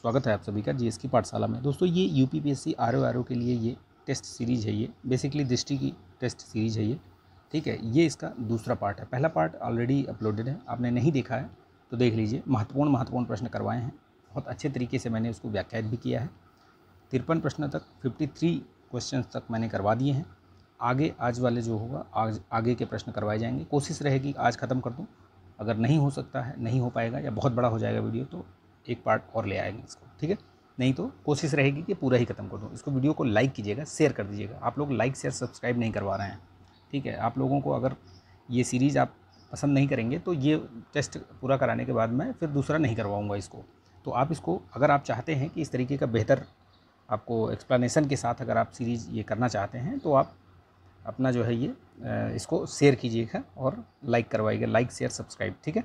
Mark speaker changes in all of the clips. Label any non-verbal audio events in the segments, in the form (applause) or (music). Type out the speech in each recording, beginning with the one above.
Speaker 1: स्वागत है आप सभी का जीएस की पाठशाला में दोस्तों ये U P P S C R O R O के लिए ये टेस्ट सीरीज है ये बेसिकली दृष्टि की टेस्ट सीरीज है ये ठीक है ये इसका दूसरा पार्ट है पहला पार्ट ऑलरेडी अपलोडेड है आपने नहीं देखा है तो देख लीजिए महत्वपूर्ण महत्वपूर्ण प्रश्न करवाए हैं बहुत अच्छे तरीके से मैंने उसको व्याख्यात भी किया है तिरपन प्रश्न तक फिफ्टी थ्री क्वेश्चन तक मैंने करवा दिए हैं आगे आज वाले जो होगा आज आगे के प्रश्न करवाए जाएंगे कोशिश रहेगी आज ख़त्म कर दूँ अगर नहीं हो सकता है नहीं हो पाएगा या बहुत बड़ा हो जाएगा वीडियो तो एक पार्ट और ले आएंगे इसको ठीक है नहीं तो कोशिश रहेगी कि पूरा ही खत्म कर दूँ इसको वीडियो को लाइक कीजिएगा शेयर कर दीजिएगा आप लोग लाइक शेयर सब्सक्राइब नहीं करवा रहे हैं ठीक है आप लोगों को अगर ये सीरीज़ आप पसंद नहीं करेंगे तो ये टेस्ट पूरा कराने के बाद मैं फिर दूसरा नहीं करवाऊँगा इसको तो आप इसको अगर आप चाहते हैं कि इस तरीके का बेहतर आपको एक्सप्लानेशन के साथ अगर आप सीरीज़ ये करना चाहते हैं तो आप अपना जो है ये इसको शेयर कीजिएगा और लाइक करवाइएगा लाइक शेयर सब्सक्राइब ठीक है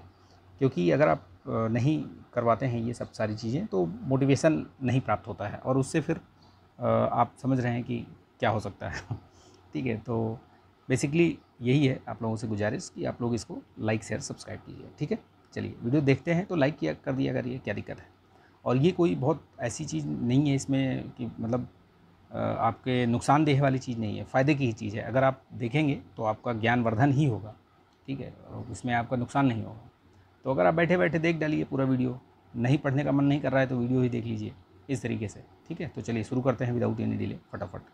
Speaker 1: क्योंकि अगर आप नहीं करवाते हैं ये सब सारी चीज़ें तो मोटिवेशन नहीं प्राप्त होता है और उससे फिर आप समझ रहे हैं कि क्या हो सकता है (laughs) ठीक है तो बेसिकली यही है आप लोगों से गुजारिश कि आप लोग इसको लाइक शेयर सब्सक्राइब कीजिए ठीक है चलिए वीडियो देखते हैं तो लाइक किया कर दिया करिए क्या दिक्कत है और ये कोई बहुत ऐसी चीज़ नहीं है इसमें कि मतलब आपके नुकसानदेह वाली चीज़ नहीं है फ़ायदे की ही चीज़ है अगर आप देखेंगे तो आपका ज्ञानवर्धन ही होगा ठीक है उसमें आपका नुकसान नहीं होगा तो अगर आप बैठे बैठे देख डालिए पूरा वीडियो नहीं पढ़ने का मन नहीं कर रहा है तो वीडियो ही देख लीजिए इस तरीके से ठीक है तो चलिए शुरू करते हैं विदाउट एनी डिले फटाफट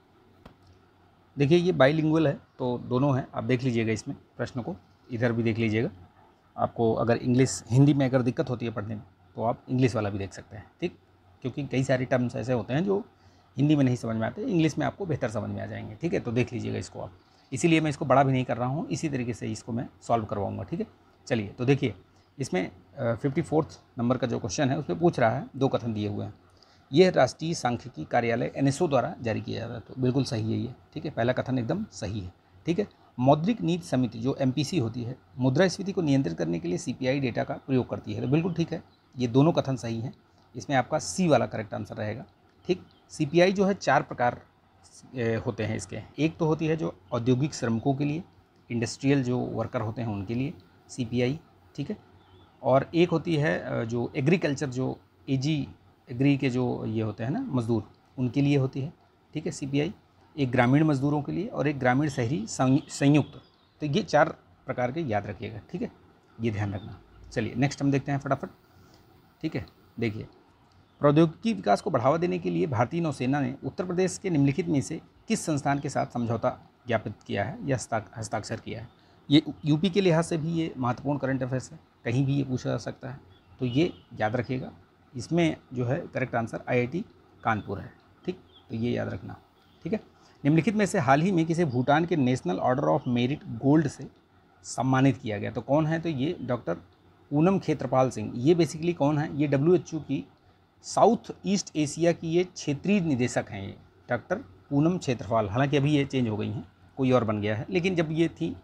Speaker 1: देखिए ये बाईलिंगुअल है तो दोनों हैं आप देख लीजिएगा इसमें प्रश्न को इधर भी देख लीजिएगा आपको अगर इंग्लिश हिंदी में अगर दिक्कत होती है पढ़ने में तो आप इंग्लिश वाला भी देख सकते हैं ठीक क्योंकि कई सारे टर्म्स ऐसे होते हैं जो हिंदी में नहीं समझ में आते इंग्लिश में आपको बेहतर समझ में आ जाएंगे ठीक है तो देख लीजिएगा इसको आप इसीलिए मैं इसको बड़ा भी नहीं कर रहा हूँ इसी तरीके से इसको मैं सॉल्व करवाऊँगा ठीक है चलिए तो देखिए इसमें फिफ्टी फोर्थ नंबर का जो क्वेश्चन है उसमें पूछ रहा है दो कथन दिए हुए हैं यह राष्ट्रीय सांख्यिकी कार्यालय एन द्वारा जारी किया जा रहा है तो बिल्कुल सही है ये ठीक है पहला कथन एकदम सही है ठीक है मौद्रिक नीति समिति जो एम होती है मुद्रास्फीति को नियंत्रित करने के लिए सी डेटा का प्रयोग करती है तो बिल्कुल ठीक है ये दोनों कथन सही हैं इसमें आपका सी वाला करेक्ट आंसर रहेगा ठीक सी जो है चार प्रकार होते हैं इसके एक तो होती है जो औद्योगिक श्रमिकों के लिए इंडस्ट्रियल जो वर्कर होते हैं उनके लिए सी ठीक है और एक होती है जो एग्रीकल्चर जो एजी एग्री के जो ये होते हैं ना मज़दूर उनके लिए होती है ठीक है सीपीआई एक ग्रामीण मज़दूरों के लिए और एक ग्रामीण शहरी संयुक्त तो ये चार प्रकार के याद रखिएगा ठीक है ये ध्यान रखना चलिए नेक्स्ट हम देखते हैं फटाफट ठीक है देखिए प्रौद्योगिकी विकास को बढ़ावा देने के लिए भारतीय नौसेना ने उत्तर प्रदेश के निम्नलिखित में से किस संस्थान के साथ समझौता ज्ञापित किया है या हस्ताक्षर किया है ये यूपी के लिहाज से भी ये महत्वपूर्ण करंट अफेयर्स है कहीं भी ये पूछा जा सकता है तो ये याद रखिएगा इसमें जो है करेक्ट आंसर आईआईटी कानपुर है ठीक तो ये याद रखना ठीक है निम्नलिखित में से हाल ही में किसे भूटान के national order of merit gold से सम्मानित किया गया तो कौन है तो ये डॉक्टर पूनम खेत्रपाल सिंह ये बेसिकली कौन है ये डब्ल्यू की साउथ ईस्ट एशिया की ये क्षेत्रीय निदेशक हैं ये डॉक्टर पूनम क्षेत्रपाल हालांकि अभी ये चेंज हो गई हैं कोई और बन गया है लेकिन जब ये थी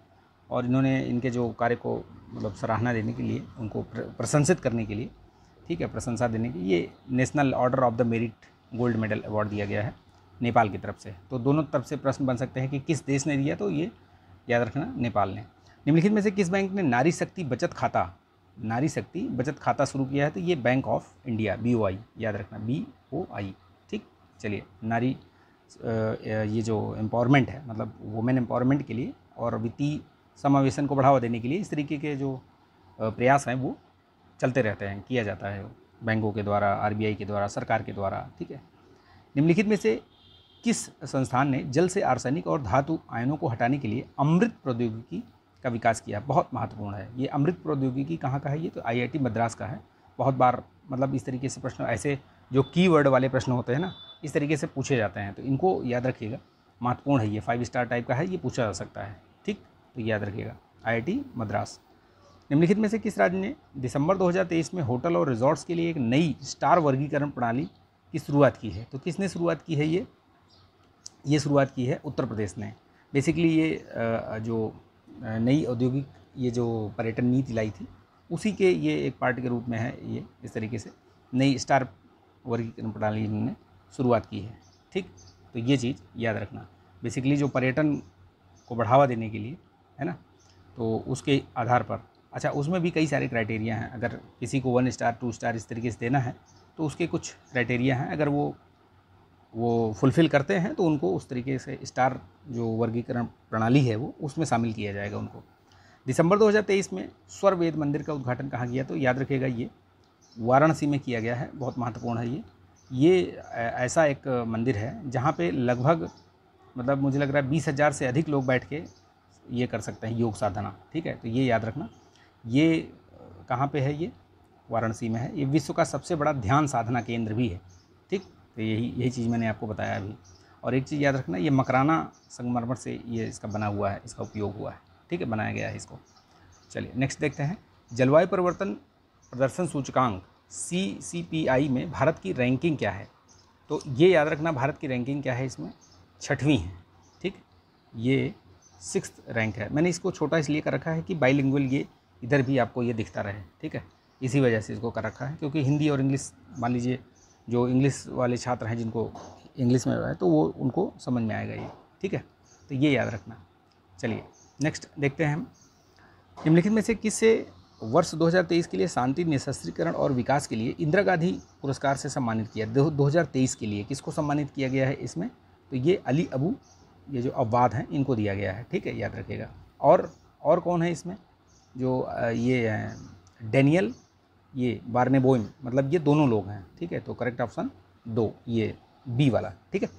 Speaker 1: और इन्होंने इनके जो कार्य को मतलब सराहना देने के लिए उनको प्रशंसित करने के लिए ठीक है प्रशंसा देने के लिए ये national order of the merit gold medal award दिया गया है नेपाल की तरफ से तो दोनों तरफ से प्रश्न बन सकते हैं कि किस देश ने दिया तो ये याद रखना नेपाल ने निम्नलिखित में से किस बैंक ने नारी शक्ति बचत खाता नारी शक्ति बचत खाता शुरू किया है तो ये bank of India B O I याद रखना बी ओ आई ठीक चलिए नारी ये जो एम्पावरमेंट है मतलब वुमेन एम्पावरमेंट के लिए और वित्तीय समावेशन को बढ़ावा देने के लिए इस तरीके के जो प्रयास हैं वो चलते रहते हैं किया जाता है बैंकों के द्वारा आर के द्वारा सरकार के द्वारा ठीक है निम्नलिखित में से किस संस्थान ने जल से आर्सेनिक और धातु आयनों को हटाने के लिए अमृत प्रौद्योगिकी का विकास किया बहुत महत्वपूर्ण है ये अमृत प्रौद्योगिकी कहाँ का है ये तो आईआईटी मद्रास का है बहुत बार मतलब इस तरीके से प्रश्न ऐसे जो कीवर्ड वाले प्रश्न होते हैं ना इस तरीके से पूछे जाते हैं तो इनको याद रखिएगा महत्वपूर्ण है ये फाइव स्टार टाइप का है ये पूछा जा सकता है ठीक तो याद रखिएगा आईआईटी मद्रास निम्नलिखित में से किस राज्य ने दिसंबर 2023 में होटल और रिजॉर्ट्स के लिए एक नई स्टार वर्गीकरण प्रणाली की शुरुआत की है तो किसने शुरुआत की है ये ये शुरुआत की है उत्तर प्रदेश ने बेसिकली ये जो नई औद्योगिक ये जो पर्यटन नीति लाई थी उसी के ये एक पार्ट के रूप में है ये इस तरीके से नई स्टार वर्गीकरण प्रणाली ने शुरुआत की है ठीक तो ये चीज़ याद रखना बेसिकली जो पर्यटन को बढ़ावा देने के लिए है ना तो उसके आधार पर अच्छा उसमें भी कई सारे क्राइटेरिया हैं अगर किसी को वन स्टार टू स्टार इस तरीके से देना है तो उसके कुछ क्राइटेरिया हैं अगर वो वो फुलफ़िल करते हैं तो उनको उस तरीके से स्टार जो वर्गीकरण प्रणाली है वो उसमें शामिल किया जाएगा उनको दिसंबर 2023 में स्वर वेद मंदिर का उद्घाटन कहाँ किया तो याद रखिएगा ये वाराणसी में किया गया है बहुत महत्वपूर्ण है ये ये ऐसा एक मंदिर है जहाँ पे लगभग मतलब मुझे लग रहा है बीस हज़ार से अधिक लोग बैठ के ये कर सकते हैं योग साधना ठीक है तो ये याद रखना ये कहाँ पे है ये वाराणसी में है ये विश्व का सबसे बड़ा ध्यान साधना केंद्र भी है ठीक तो यही यही चीज़ मैंने आपको बताया अभी और एक चीज़ याद रखना ये मकराना संगमरमर से ये इसका बना हुआ है इसका उपयोग हुआ है ठीक है बनाया गया है इसको चलिए नेक्स्ट देखते हैं जलवायु परिवर्तन प्रदर्शन सूचकांक सी सी पी आई में भारत की रैंकिंग क्या है तो ये याद रखना भारत की रैंकिंग क्या है इसमें छठवीं है ठीक ये सिक्स रैंक है मैंने इसको छोटा इसलिए कर रखा है कि बाईलिंगुअल ये इधर भी आपको ये दिखता रहे ठीक है इसी वजह से इसको कर रखा है क्योंकि हिंदी और इंग्लिश मान लीजिए जो इंग्लिश वाले छात्र हैं जिनको इंग्लिश में है तो वो उनको समझ में आएगा ये ठीक है तो ये याद रखना चलिए नेक्स्ट देखते हैं हम निम्नलिखित में से किससे वर्ष 2023 के लिए शांति निशस्त्रीकरण और विकास के लिए इंदिरा गांधी पुरस्कार से सम्मानित किया दो के लिए किसको सम्मानित किया गया है इसमें तो ये अली अबू ये जो अपवाद हैं इनको दिया गया है ठीक है याद रखिएगा और और कौन है इसमें जो ये डेनियल ये बारने बोइम मतलब ये दोनों लोग हैं ठीक है तो करेक्ट ऑप्शन दो ये बी वाला ठीक है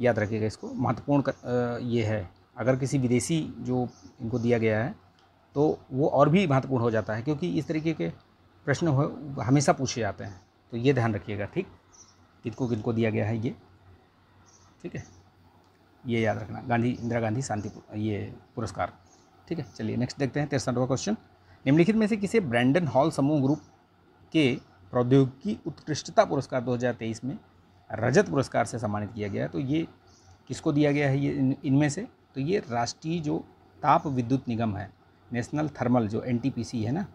Speaker 1: याद रखिएगा इसको महत्वपूर्ण ये है अगर किसी विदेशी जो इनको दिया गया है तो वो और भी महत्वपूर्ण हो जाता है क्योंकि इस तरीके के प्रश्न हमेशा पूछे जाते हैं तो ये ध्यान रखिएगा ठीक किनको किनको दिया गया है ये ठीक है ये याद रखना गांधी इंदिरा गांधी शांति ये पुरस्कार ठीक है चलिए नेक्स्ट देखते हैं तिरसठवा क्वेश्चन निम्नलिखित में से किसे ब्रैंडन हॉल समूह ग्रुप के प्रौद्योगिकी उत्कृष्टता पुरस्कार 2023 में रजत पुरस्कार से सम्मानित किया गया तो ये किसको दिया गया है ये इनमें इन से तो ये राष्ट्रीय जो ताप विद्युत निगम है नेशनल थर्मल जो एन है ना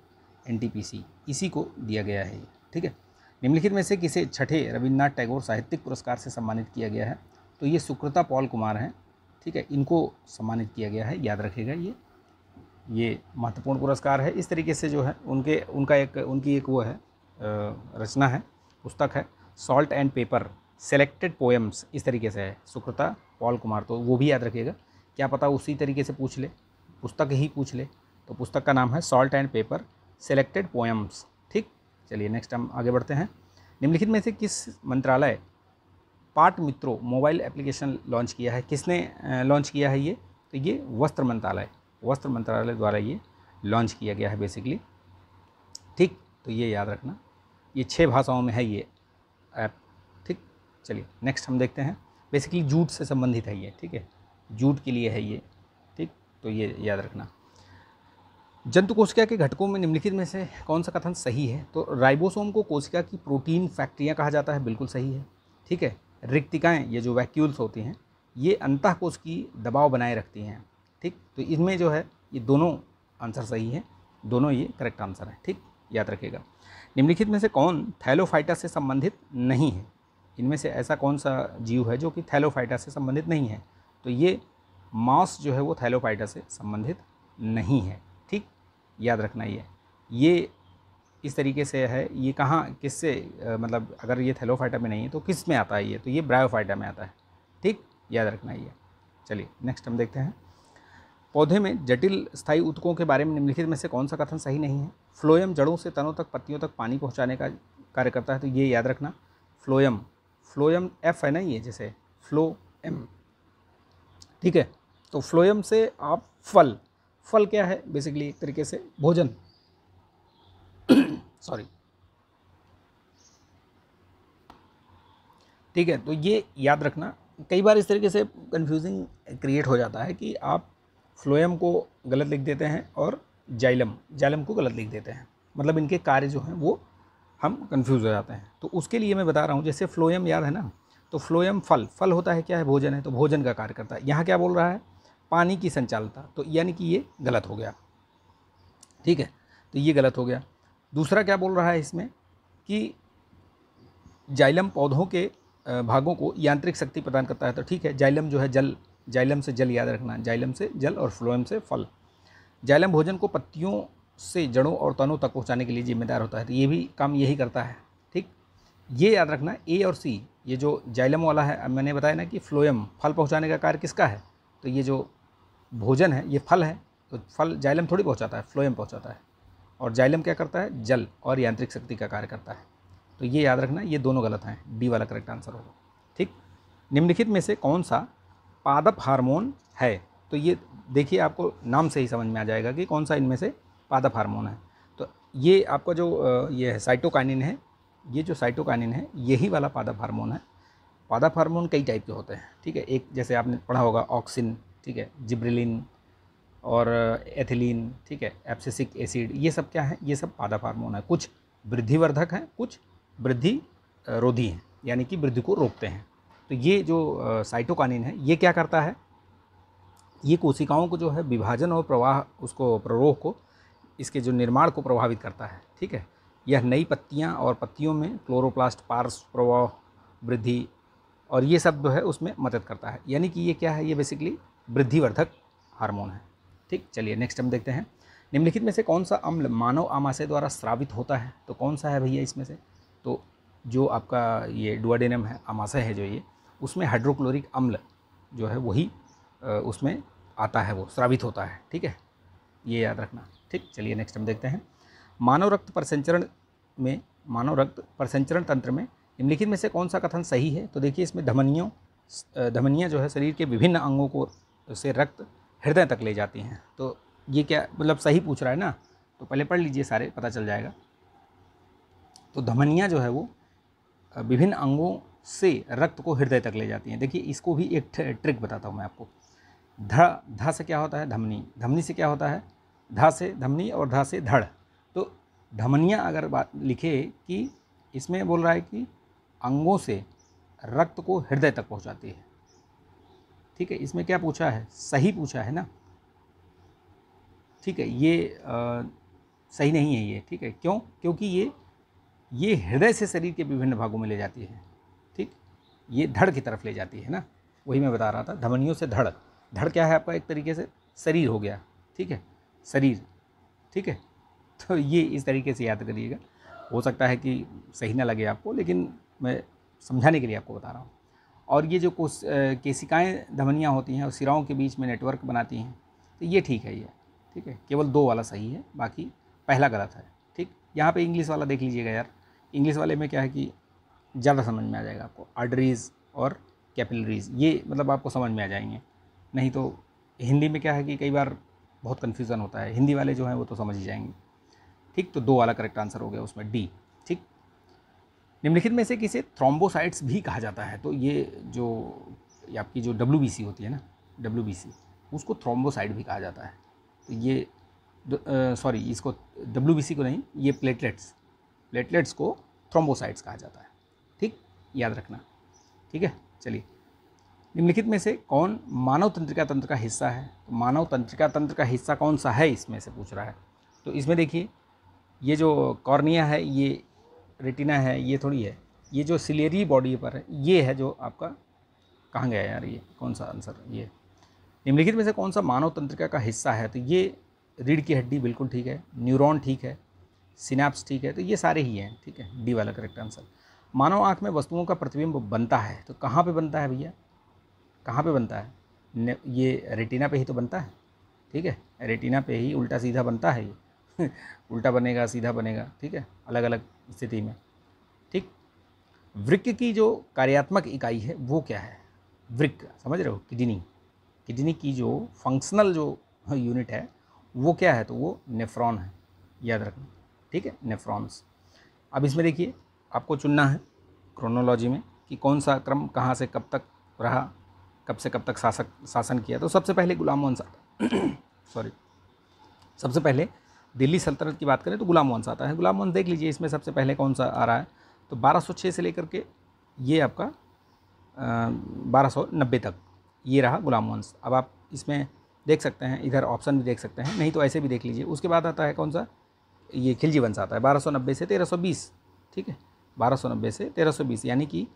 Speaker 1: एन इसी को दिया गया है ठीक है निम्नलिखित में से किसे छठे रविन्द्रनाथ टैगोर साहित्यिक पुरस्कार से सम्मानित किया गया है तो ये सुक्रता पॉल कुमार हैं ठीक है इनको सम्मानित किया गया है याद रखेगा ये ये महत्वपूर्ण पुरस्कार है इस तरीके से जो है उनके उनका एक उनकी एक वो है रचना है पुस्तक है salt and pepper selected poems इस तरीके से है सुकृता पॉल कुमार तो वो भी याद रखिएगा क्या पता उसी तरीके से पूछ ले पुस्तक ही पूछ ले तो पुस्तक का नाम है salt and pepper selected poems ठीक चलिए नेक्स्ट हम आगे बढ़ते हैं निम्नलिखित में से किस मंत्रालय पाट मित्रो मोबाइल एप्लीकेशन लॉन्च किया है किसने लॉन्च किया है ये तो ये वस्त्र मंत्रालय वस्त्र मंत्रालय द्वारा ये लॉन्च किया गया है बेसिकली ठीक तो ये याद रखना ये छः भाषाओं में है ये ऐप ठीक चलिए नेक्स्ट हम देखते हैं बेसिकली जूट से संबंधित है ये ठीक है जूट के लिए है ये ठीक तो ये याद रखना जंतु कोशिका के घटकों में निम्नलिखित में से कौन सा कथन सही है तो राइबोसोम को कोशिका की प्रोटीन फैक्ट्रियाँ कहा जाता है बिल्कुल सही है ठीक है रिक्तिकाएँ ये जो वैक्यूल्स होती हैं ये अंतःकोश की दबाव बनाए रखती हैं ठीक तो इनमें जो है ये दोनों आंसर सही है दोनों ये करेक्ट आंसर है ठीक याद रखेगा निम्नलिखित में से कौन थैलोफाइटा से संबंधित नहीं है इनमें से ऐसा कौन सा जीव है जो कि थैलोफाइटा से संबंधित नहीं है तो ये मांस जो है वो थैलोफाइटा से संबंधित नहीं है ठीक याद रखना ये ये इस तरीके से है ये कहाँ किससे मतलब अगर ये थैलोफाइटा में नहीं है तो किस में आता है ये तो ये ब्रायोफाइटा में आता है ठीक याद रखना ये चलिए नेक्स्ट हम देखते हैं पौधे में जटिल स्थायी उत्कों के बारे में निम्नलिखित में से कौन सा कथन सही नहीं है फ्लोयम जड़ों से तनों तक पत्तियों तक पानी पहुँचाने का कार्य करता है तो ये याद रखना फ्लोयम फ्लोयम एफ है ना ये जैसे फ्लो एम ठीक है तो फ्लोयम से आप फल फल क्या है बेसिकली एक तरीके से भोजन सॉरी ठीक है तो ये याद रखना कई बार इस तरीके से कंफ्यूजिंग क्रिएट हो जाता है कि आप फ्लोएम को गलत लिख देते हैं और जाइलम जाइलम को गलत लिख देते हैं मतलब इनके कार्य जो हैं वो हम कंफ्यूज हो जाते हैं तो उसके लिए मैं बता रहा हूँ जैसे फ्लोएम याद है ना तो फ्लोएम फल फल होता है क्या है भोजन है तो भोजन का कार्य करता है यहाँ क्या बोल रहा है पानी की संचालता तो यानी कि ये गलत हो गया ठीक है तो ये गलत हो गया दूसरा क्या बोल रहा है इसमें कि जाइलम पौधों के भागों को यांत्रिक शक्ति प्रदान करता है तो ठीक है जाइलम जो है जल जाइलम से जल याद रखना जाइलम से जल और फ्लोएम से फल जाइलम भोजन को पत्तियों से जड़ों और तनों तक पहुँचाने के लिए जिम्मेदार होता है तो ये भी काम यही करता है ठीक ये याद रखना ए और सी ये जो जाइलम वाला है मैंने बताया ना कि फ्लोएम फल पहुँचाने का कार्य किसका है तो ये जो भोजन है ये फल है तो फल जाइलम थोड़ी पहुँचाता है फ्लोएम पहुँचाता है और जाइलम क्या करता है जल और यांत्रिक शक्ति का कार्य करता है तो ये याद रखना ये दोनों गलत हैं डी वाला करेक्ट आंसर होगा ठीक निम्नलिखित में से कौन सा पादप हार्मोन है तो ये देखिए आपको नाम से ही समझ में आ जाएगा कि कौन सा इनमें से पादप हार्मोन है तो ये आपका जो ये है साइटोकाइनिन है ये जो साइटोकाइनिन है यही वाला पादप हार्मोन है पादप हार्मोन कई टाइप के होते हैं ठीक है एक जैसे आपने पढ़ा होगा ऑक्सिन ठीक है जिब्रिलिन और एथिलीन ठीक है एप्सिसिक एसिड ये सब क्या है ये सब पादप हार्मोन है कुछ वृद्धिवर्धक हैं कुछ वृद्धि रोधी हैं यानी कि वृद्धि को रोकते हैं तो ये जो साइटोकानिन है ये क्या करता है ये कोशिकाओं को जो है विभाजन और प्रवाह उसको प्ररोह को इसके जो निर्माण को प्रभावित करता है ठीक है यह नई पत्तियाँ और पत्तियों में क्लोरोप्लास्ट पार्स प्रवाह वृद्धि और ये सब जो है उसमें मदद करता है यानी कि ये क्या है ये बेसिकली वृद्धिवर्धक हार्मोन है ठीक चलिए नेक्स्ट हम देखते हैं निम्नलिखित में से कौन सा अम्ल मानव आमाशय द्वारा स्रावित होता है तो कौन सा है भैया इसमें से तो जो आपका ये डुआडेनम है आमाशय है जो ये उसमें हाइड्रोक्लोरिक अम्ल जो है वही उसमें आता है वो स्रावित होता है ठीक है ये याद रखना ठीक चलिए नेक्स्ट हम देखते हैं मानव रक्त प्रसंचरण में मानव रक्त प्रसंचरण तंत्र में निम्नलिखित में से कौन सा कथन सही है तो देखिए इसमें धमनियों धमनियाँ जो है शरीर के विभिन्न अंगों को से रक्त हृदय तक ले जाती हैं तो ये क्या मतलब सही पूछ रहा है ना तो पहले पढ़ लीजिए सारे पता चल जाएगा तो धमनियाँ जो है वो विभिन्न अंगों से रक्त को हृदय तक ले जाती हैं देखिए इसको भी एक ट्रिक बताता हूँ मैं आपको धा धा से क्या होता है धमनी धमनी से क्या होता है धा से धमनी और धा से धड़ तो धमनियाँ अगर बात लिखे कि इसमें बोल रहा है कि अंगों से रक्त को हृदय तक पहुँचाती है ठीक है इसमें क्या पूछा है सही पूछा है ना ठीक है ये आ, सही नहीं है ये ठीक है क्यों क्योंकि ये ये हृदय से शरीर के विभिन्न भागों में ले जाती है ठीक ये धड़ की तरफ ले जाती है ना वही मैं बता रहा था धमनियों से धड़ धड़ क्या है आपका एक तरीके से शरीर हो गया ठीक है शरीर ठीक है तो ये इस तरीके से याद करिएगा हो सकता है कि सही ना लगे आपको लेकिन मैं समझाने के लिए आपको बता रहा हूँ और ये जो कोश केसिकाएँ धमनियाँ होती हैं और सिराओं के बीच में नेटवर्क बनाती हैं तो ये ठीक है ये ठीक है केवल दो वाला सही है बाकी पहला गलत है ठीक यहाँ पे इंग्लिश वाला देख लीजिएगा यार इंग्लिश वाले में क्या है कि ज़्यादा समझ में आ जाएगा आपको आर्डरीज और कैपिलरीज़ ये मतलब आपको समझ में आ जाएंगे नहीं तो हिंदी में क्या है कि कई बार बहुत कन्फ्यूज़न होता है हिंदी वाले जो हैं वो तो समझ ही जाएंगे ठीक तो दो वाला करेक्ट आंसर हो गया उसमें डी ठीक निम्नलिखित में से किसे थ्रोम्बोसाइट्स भी कहा जाता है तो ये जो ये आपकी जो डब्ल्यू होती है ना डब्ल्यू उसको थ्रोम्बोसाइट भी कहा जाता है तो ये सॉरी इसको डब्ल्यू को नहीं ये प्लेटलेट्स प्लेटलेट्स को थ्रोम्बोसाइट्स कहा जाता है ठीक याद रखना ठीक है चलिए निम्नलिखित में से कौन मानव तंत्रिका तंत्र का हिस्सा है तो मानव तंत्रिका तंत्र का हिस्सा कौन सा है इसमें से पूछ रहा है तो इसमें देखिए ये जो कॉर्निया है ये रेटिना है ये थोड़ी है ये जो सिलेरी बॉडी पर है ये है जो आपका कहाँ गया यार ये कौन सा आंसर ये निम्नलिखित में से कौन सा मानव तंत्रिका का हिस्सा है तो ये रीढ़ की हड्डी बिल्कुल ठीक है न्यूरॉन ठीक है सिनेप्स ठीक है तो ये सारे ही हैं ठीक है डी वाला करेक्ट आंसर मानव आँख में वस्तुओं का प्रतिबिंब बनता है तो कहाँ पर बनता है भैया कहाँ पर बनता है ये रेटिना पे ही तो बनता है ठीक है रेटिना पे ही उल्टा सीधा बनता है ये (laughs) उल्टा बनेगा सीधा बनेगा ठीक है अलग अलग स्थिति में ठीक वृक्क की जो कार्यात्मक इकाई है वो क्या है वृक्क समझ रहे हो किडनी किडनी की जो फंक्शनल जो यूनिट है वो क्या है तो वो नेफ्रॉन है याद रखना ठीक है नेफ्रॉन्स अब इसमें देखिए आपको चुनना है क्रोनोलॉजी में कि कौन सा क्रम कहाँ से कब तक रहा कब से कब तक शासक शासन किया तो सबसे पहले गुलाम मोहन सॉरी (clears throat) सबसे पहले दिल्ली सल्तनत की बात करें तो गुलाम वंश आता है गुलाम वंश देख लीजिए इसमें सबसे पहले कौन सा आ रहा है तो 1206 से लेकर के ये आपका बारह सौ नब्बे तक ये रहा गुलाम वंश अब आप इसमें देख सकते हैं इधर ऑप्शन भी देख सकते हैं नहीं तो ऐसे भी देख लीजिए उसके बाद आता है कौन सा ये खिलजी वंश आता है बारह सौ नब्बे से तेरह सौ बीस ठीक है बारह सौ नब्बे से तेरह सौ बीस यानी कि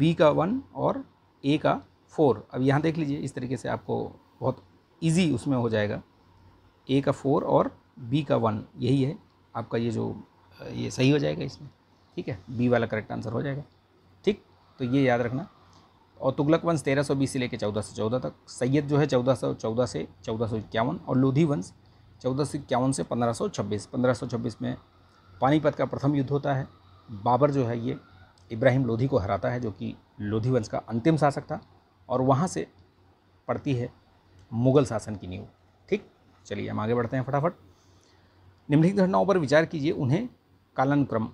Speaker 1: बी का वन और ए का फोर अब यहाँ देख लीजिए इस तरीके से आपको बहुत ईजी उसमें हो जाएगा ए का फोर और बी का वन यही है आपका ये जो ये सही हो जाएगा इसमें ठीक है बी वाला करेक्ट आंसर हो जाएगा ठीक तो ये याद रखना और तुगलक वंश तेरह सौ बीस से लेकर चौदह सौ चौदह तक सैयद जो है चौदह सौ चौदह से चौदह सौ इक्यावन और लोधी वंश चौदह सौ इक्यावन से पंद्रह सौ छब्बीस पंद्रह सौ छब्बीस में पानीपत का प्रथम युद्ध होता है बाबर जो है ये इब्राहिम लोधी को हराता है जो कि लोधी वंश का अंतिम शासक था और वहाँ से पड़ती है मुग़ल शासन की नींव ठीक चलिए हम आगे बढ़ते हैं फटाफट निम्नलिखित घटनाओं पर विचार कीजिए उन्हें कालानुक्रम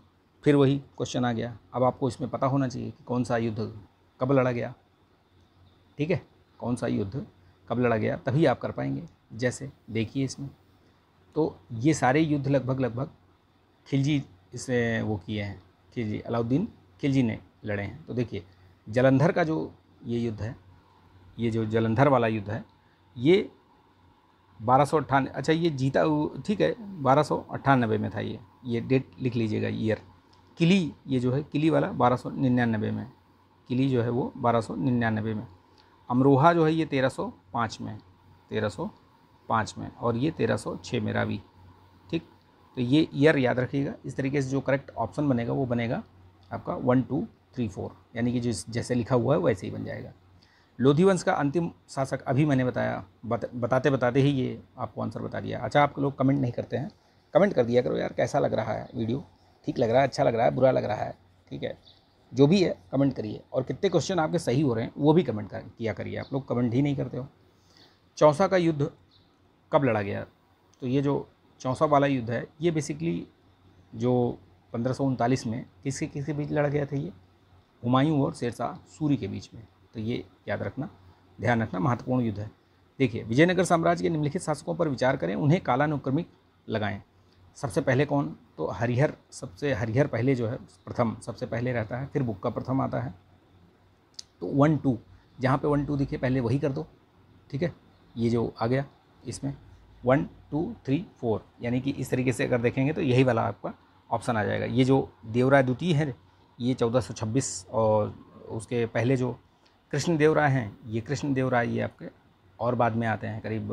Speaker 1: फिर वही क्वेश्चन आ गया अब आपको इसमें पता होना चाहिए कि कौन सा युद्ध कब लड़ा गया ठीक है कौन सा युद्ध कब लड़ा गया तभी आप कर पाएंगे जैसे देखिए इसमें तो ये सारे युद्ध लगभग लगभग खिलजी इसे वो किए हैं खिलजी अलाउद्दीन खिलजी ने लड़े हैं तो देखिए जलंधर का जो ये युद्ध है ये जो जलंधर वाला युद्ध है ये बारह सौ अट्ठानवे अच्छा ये जीता ठीक है बारह सौ अट्ठानबे में था ये ये डेट लिख लीजिएगा ईयर किली ये जो है किली वाला बारह सौ निन्यानबे में किली जो है वो बारह सौ निन्यानबे में अमरोहा जो है ये तेरह सौ पाँच में तेरह सौ पाँच में और ये तेरह सौ छः में रावी ठीक तो ये ईयर याद रखिएगा इस तरीके से जो करेक्ट ऑप्शन बनेगा वो बनेगा आपका वन टू थ्री फोर यानी कि जिस जैसे लिखा हुआ है वैसे ही बन जाएगा लोधी वंश का अंतिम शासक अभी मैंने बताया बत, बताते बताते ही ये आपको आंसर बता दिया अच्छा आप लोग कमेंट नहीं करते हैं कमेंट कर दिया करो यार कैसा लग रहा है वीडियो ठीक लग रहा है अच्छा लग रहा है बुरा लग रहा है ठीक है जो भी है कमेंट करिए और कितने क्वेश्चन आपके सही हो रहे हैं वो भी कमेंट कर, किया करिए आप लोग कमेंट ही नहीं करते हो चौसा का युद्ध कब लड़ा गया तो ये जो चौसा वाला युद्ध है ये बेसिकली जो पंद्रह में किसके किसके बीच लड़ा गया था ये हुमायूं और शेरशाह सूरी के बीच में तो ये याद रखना ध्यान रखना महत्वपूर्ण युद्ध है देखिए विजयनगर साम्राज्य के निम्नलिखित शासकों पर विचार करें उन्हें कालानुक्रमिक लगाएं सबसे पहले कौन तो हरिहर सबसे हरिहर पहले जो है प्रथम सबसे पहले रहता है फिर बुक का प्रथम आता है तो वन टू जहाँ पे वन टू दिखे पहले वही कर दो ठीक है ये जो आ गया इसमें वन टू थ्री फोर यानी कि इस तरीके से अगर देखेंगे तो यही वाला आपका ऑप्शन आ जाएगा ये जो देवराय द्वितीय है ये चौदह सौ छब्बीस और उसके पहले जो कृष्ण देवराय हैं ये कृष्ण देवराय ये आपके और बाद में आते हैं करीब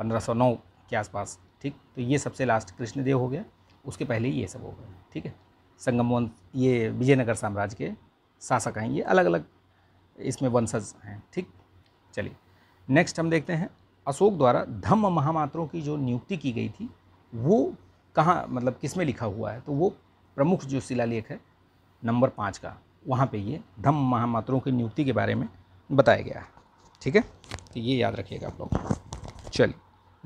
Speaker 1: 1509 के आसपास ठीक तो ये सबसे लास्ट कृष्णदेव हो गया उसके पहले ये सब हो गए ठीक है संगम वंश ये विजयनगर साम्राज्य के शासक हैं ये अलग अलग इसमें वंशज हैं ठीक चलिए नेक्स्ट हम देखते हैं अशोक द्वारा धम्म महामात्रों की जो नियुक्ति की गई थी वो कहाँ मतलब किस में लिखा हुआ है तो वो प्रमुख जो शिलालेख है नंबर पाँच का वहाँ पे ये धम्म महामात्रों की नियुक्ति के बारे में बताया गया है ठीक है तो ये याद रखिएगा आप लोग चलिए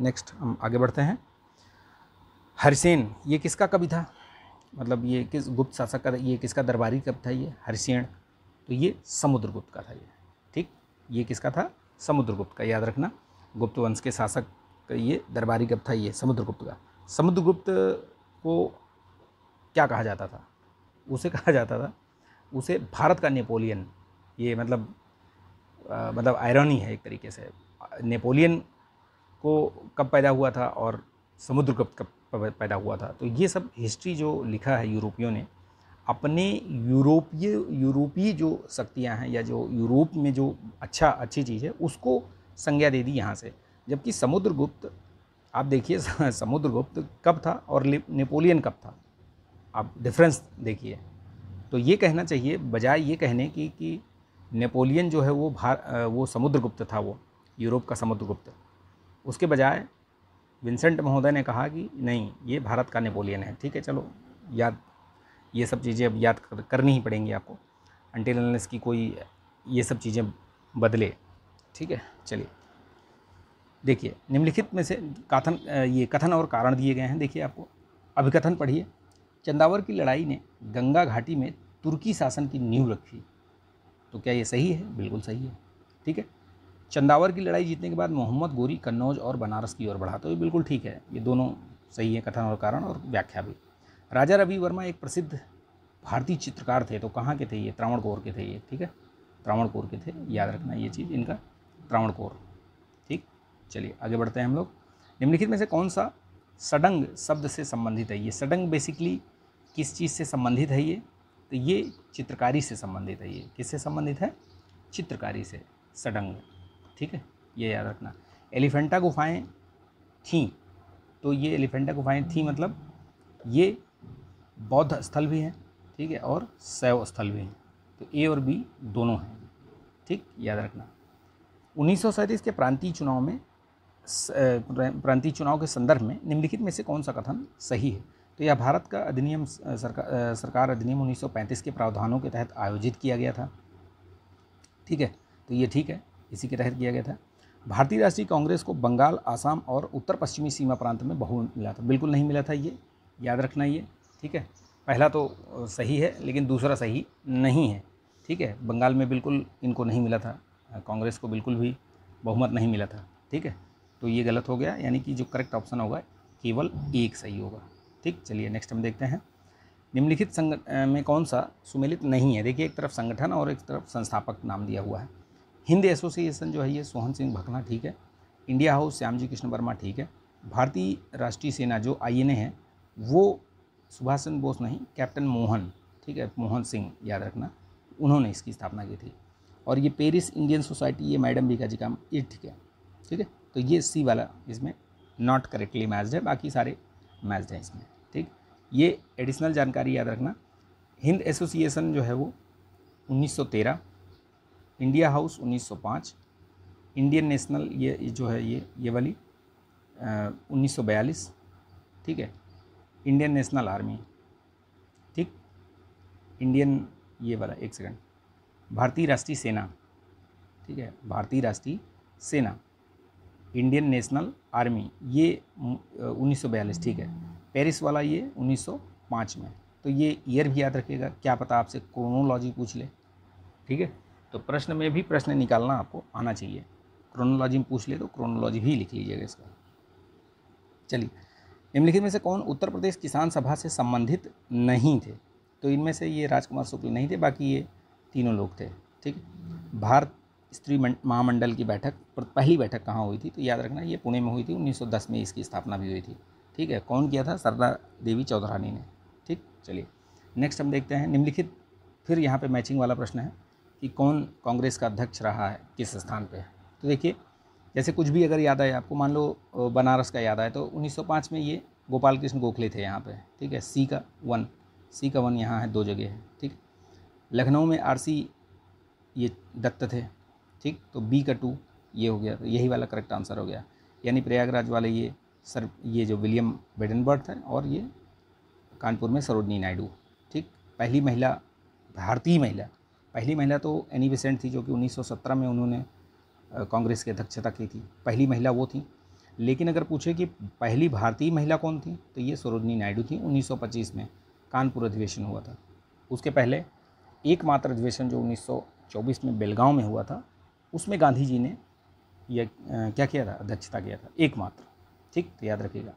Speaker 1: नेक्स्ट हम आगे बढ़ते हैं हरसेन ये किसका कवि था मतलब ये किस गुप्त शासक का ये किसका दरबारी कब था ये हरसेन तो ये समुद्रगुप्त का था ये ठीक ये किसका था समुद्रगुप्त का याद रखना गुप्त वंश के शासक का ये दरबारी कब था ये समुद्रगुप्त का समुद्रगुप्त को क्या कहा जाता था उसे कहा जाता था उसे भारत का नेपोलियन ये मतलब आ, मतलब आयरनी है एक तरीके से नेपोलियन को कब पैदा हुआ था और समुद्रगुप्त कब पैदा हुआ था तो ये सब हिस्ट्री जो लिखा है यूरोपियों ने अपने यूरोपीय यूरोपीय जो शक्तियाँ हैं या जो यूरोप में जो अच्छा अच्छी चीज़ है उसको संज्ञा दे दी यहाँ से जबकि समुद्रगुप्त आप देखिए (laughs) समुद्रगुप्त कब था और नेपोलियन कब था आप डिफरेंस देखिए तो ये कहना चाहिए बजाय ये कहने की कि नेपोलियन जो है वो भार वो समुद्रगुप्त था वो यूरोप का समुद्रगुप्त उसके बजाय विंसेंट महोदय ने कहा कि नहीं ये भारत का नेपोलियन है ठीक है चलो याद ये सब चीज़ें अब याद कर, करनी ही पड़ेंगी आपको अनटिलनेस की कोई ये सब चीज़ें बदले ठीक है चलिए देखिए निम्नलिखित में से कथन ये कथन और कारण दिए गए हैं देखिए आपको अभिकथन पढ़िए चंदावर की लड़ाई ने गंगा घाटी में तुर्की शासन की नींव रखी तो क्या ये सही है बिल्कुल सही है ठीक है चंदावर की लड़ाई जीतने के बाद मोहम्मद गोरी कन्नौज और बनारस की ओर बढ़ा तो ये बिल्कुल ठीक है ये दोनों सही है कथन और कारण और व्याख्या भी राजा रवि वर्मा एक प्रसिद्ध भारतीय चित्रकार थे तो कहाँ के थे ये त्रावणकोर के थे ये ठीक है त्रावणकोर के थे याद रखना ये चीज़ इनका त्रावणकोर ठीक चलिए आगे बढ़ते हैं हम लोग निम्नलिखित में से कौन सा सडंग शब्द से संबंधित है ये सडंग बेसिकली किस चीज़ से संबंधित है ये तो ये चित्रकारी से संबंधित है ये किससे संबंधित है चित्रकारी से सडंग ठीक है ये याद रखना एलिफेंटा गुफाएं थीं तो ये एलिफेंटा गुफाएं थीं मतलब ये बौद्ध स्थल भी हैं ठीक है और शैव स्थल भी हैं तो ए और बी दोनों हैं ठीक याद रखना उन्नीस के प्रांतीय चुनाव में प्रांतीय चुनाव के संदर्भ में निम्नलिखित में से कौन सा कथन सही है तो यह भारत का अधिनियम सरकार सरकार अधिनियम 1935 के प्रावधानों के तहत आयोजित किया गया था ठीक है तो ये ठीक है इसी के तहत किया गया था भारतीय राष्ट्रीय कांग्रेस को बंगाल आसाम और उत्तर पश्चिमी सीमा प्रांत में बहुमत मिला था बिल्कुल नहीं मिला था ये याद रखना ये ठीक है पहला तो सही है लेकिन दूसरा सही नहीं है ठीक है बंगाल में बिल्कुल इनको नहीं मिला था कांग्रेस को बिल्कुल भी बहुमत नहीं मिला था ठीक है तो ये गलत हो गया यानी कि जो करेक्ट ऑप्शन होगा केवल एक सही होगा ठीक चलिए नेक्स्ट हम देखते हैं निम्नलिखित संगठन में कौन सा सुमेलित नहीं है देखिए एक तरफ संगठन और एक तरफ संस्थापक नाम दिया हुआ है हिंद एसोसिएशन जो है ये सोहन सिंह भकना ठीक है इंडिया हाउस श्यामजी कृष्ण वर्मा ठीक है भारतीय राष्ट्रीय सेना जो आई एन ए है वो सुभाष चंद्र बोस नहीं कैप्टन मोहन ठीक है मोहन सिंह याद रखना उन्होंने इसकी स्थापना की थी और ये पेरिस इंडियन सोसाइटी ये मैडम बीका जी का ये ठीक है ठीक है तो ये सी वाला इसमें नॉट करेक्टली मैच्ड है बाकी सारे मैच्ड हैं इसमें ठीक ये एडिशनल जानकारी याद रखना हिंद एसोसिएशन जो है वो 1913 इंडिया हाउस 1905 इंडियन नेशनल ये जो है ये ये वाली उन्नीस ठीक है इंडियन नेशनल आर्मी ठीक इंडियन ये वाला एक सेकंड भारतीय राष्ट्रीय सेना ठीक है भारतीय राष्ट्रीय सेना इंडियन नेशनल आर्मी ये उन्नीस ठीक है पेरिस वाला ये 1905 में तो ये ईयर भी याद रखिएगा क्या पता आपसे क्रोनोलॉजी पूछ ले ठीक है तो प्रश्न में भी प्रश्न निकालना आपको आना चाहिए क्रोनोलॉजी में पूछ ले तो क्रोनोलॉजी भी लिख लीजिएगा इसका चलिए निम्नलिखित में से कौन उत्तर प्रदेश किसान सभा से संबंधित नहीं थे तो इनमें से ये राजकुमार शुक्ल नहीं थे बाकी ये तीनों लोग थे ठीक भारत स्त्री महामंडल की बैठक पहली बैठक कहाँ हुई थी तो याद रखना ये पुणे में हुई थी 1910 में इसकी स्थापना भी हुई थी ठीक है कौन किया था सरदार देवी चौधरानी ने ठीक चलिए नेक्स्ट हम देखते हैं निम्नलिखित फिर यहाँ पे मैचिंग वाला प्रश्न है कि कौन कांग्रेस का अध्यक्ष रहा है किस स्थान पे तो देखिए जैसे कुछ भी अगर याद आए आपको मान लो बनारस का याद आए तो 1905 में ये गोपाल कृष्ण गोखले थे यहाँ पे ठीक है सी का वन सी का वन यहाँ है दो जगह है ठीक लखनऊ में आर ये दत्त थे ठीक तो बी का टू ये हो गया तो यही वाला करेक्ट आंसर हो गया यानी प्रयागराज वाले ये सर ये जो विलियम बेडनबर्ट थे और ये कानपुर में सरोजनी नायडू ठीक पहली महिला भारतीय महिला पहली महिला तो एनी बेसेंट e थी जो कि 1917 में उन्होंने कांग्रेस की अध्यक्षता की थी पहली महिला वो थी लेकिन अगर पूछे कि पहली भारतीय महिला कौन थी तो ये सरोजनी नायडू थी 1925 में कानपुर अधिवेशन हुआ था उसके पहले एकमात्र अधिवेशन जो 1924 में बेलगांव में हुआ था उसमें गांधी जी ने यह क्या किया था अध्यक्षता किया था एकमात्र ठीक तो याद रखिएगा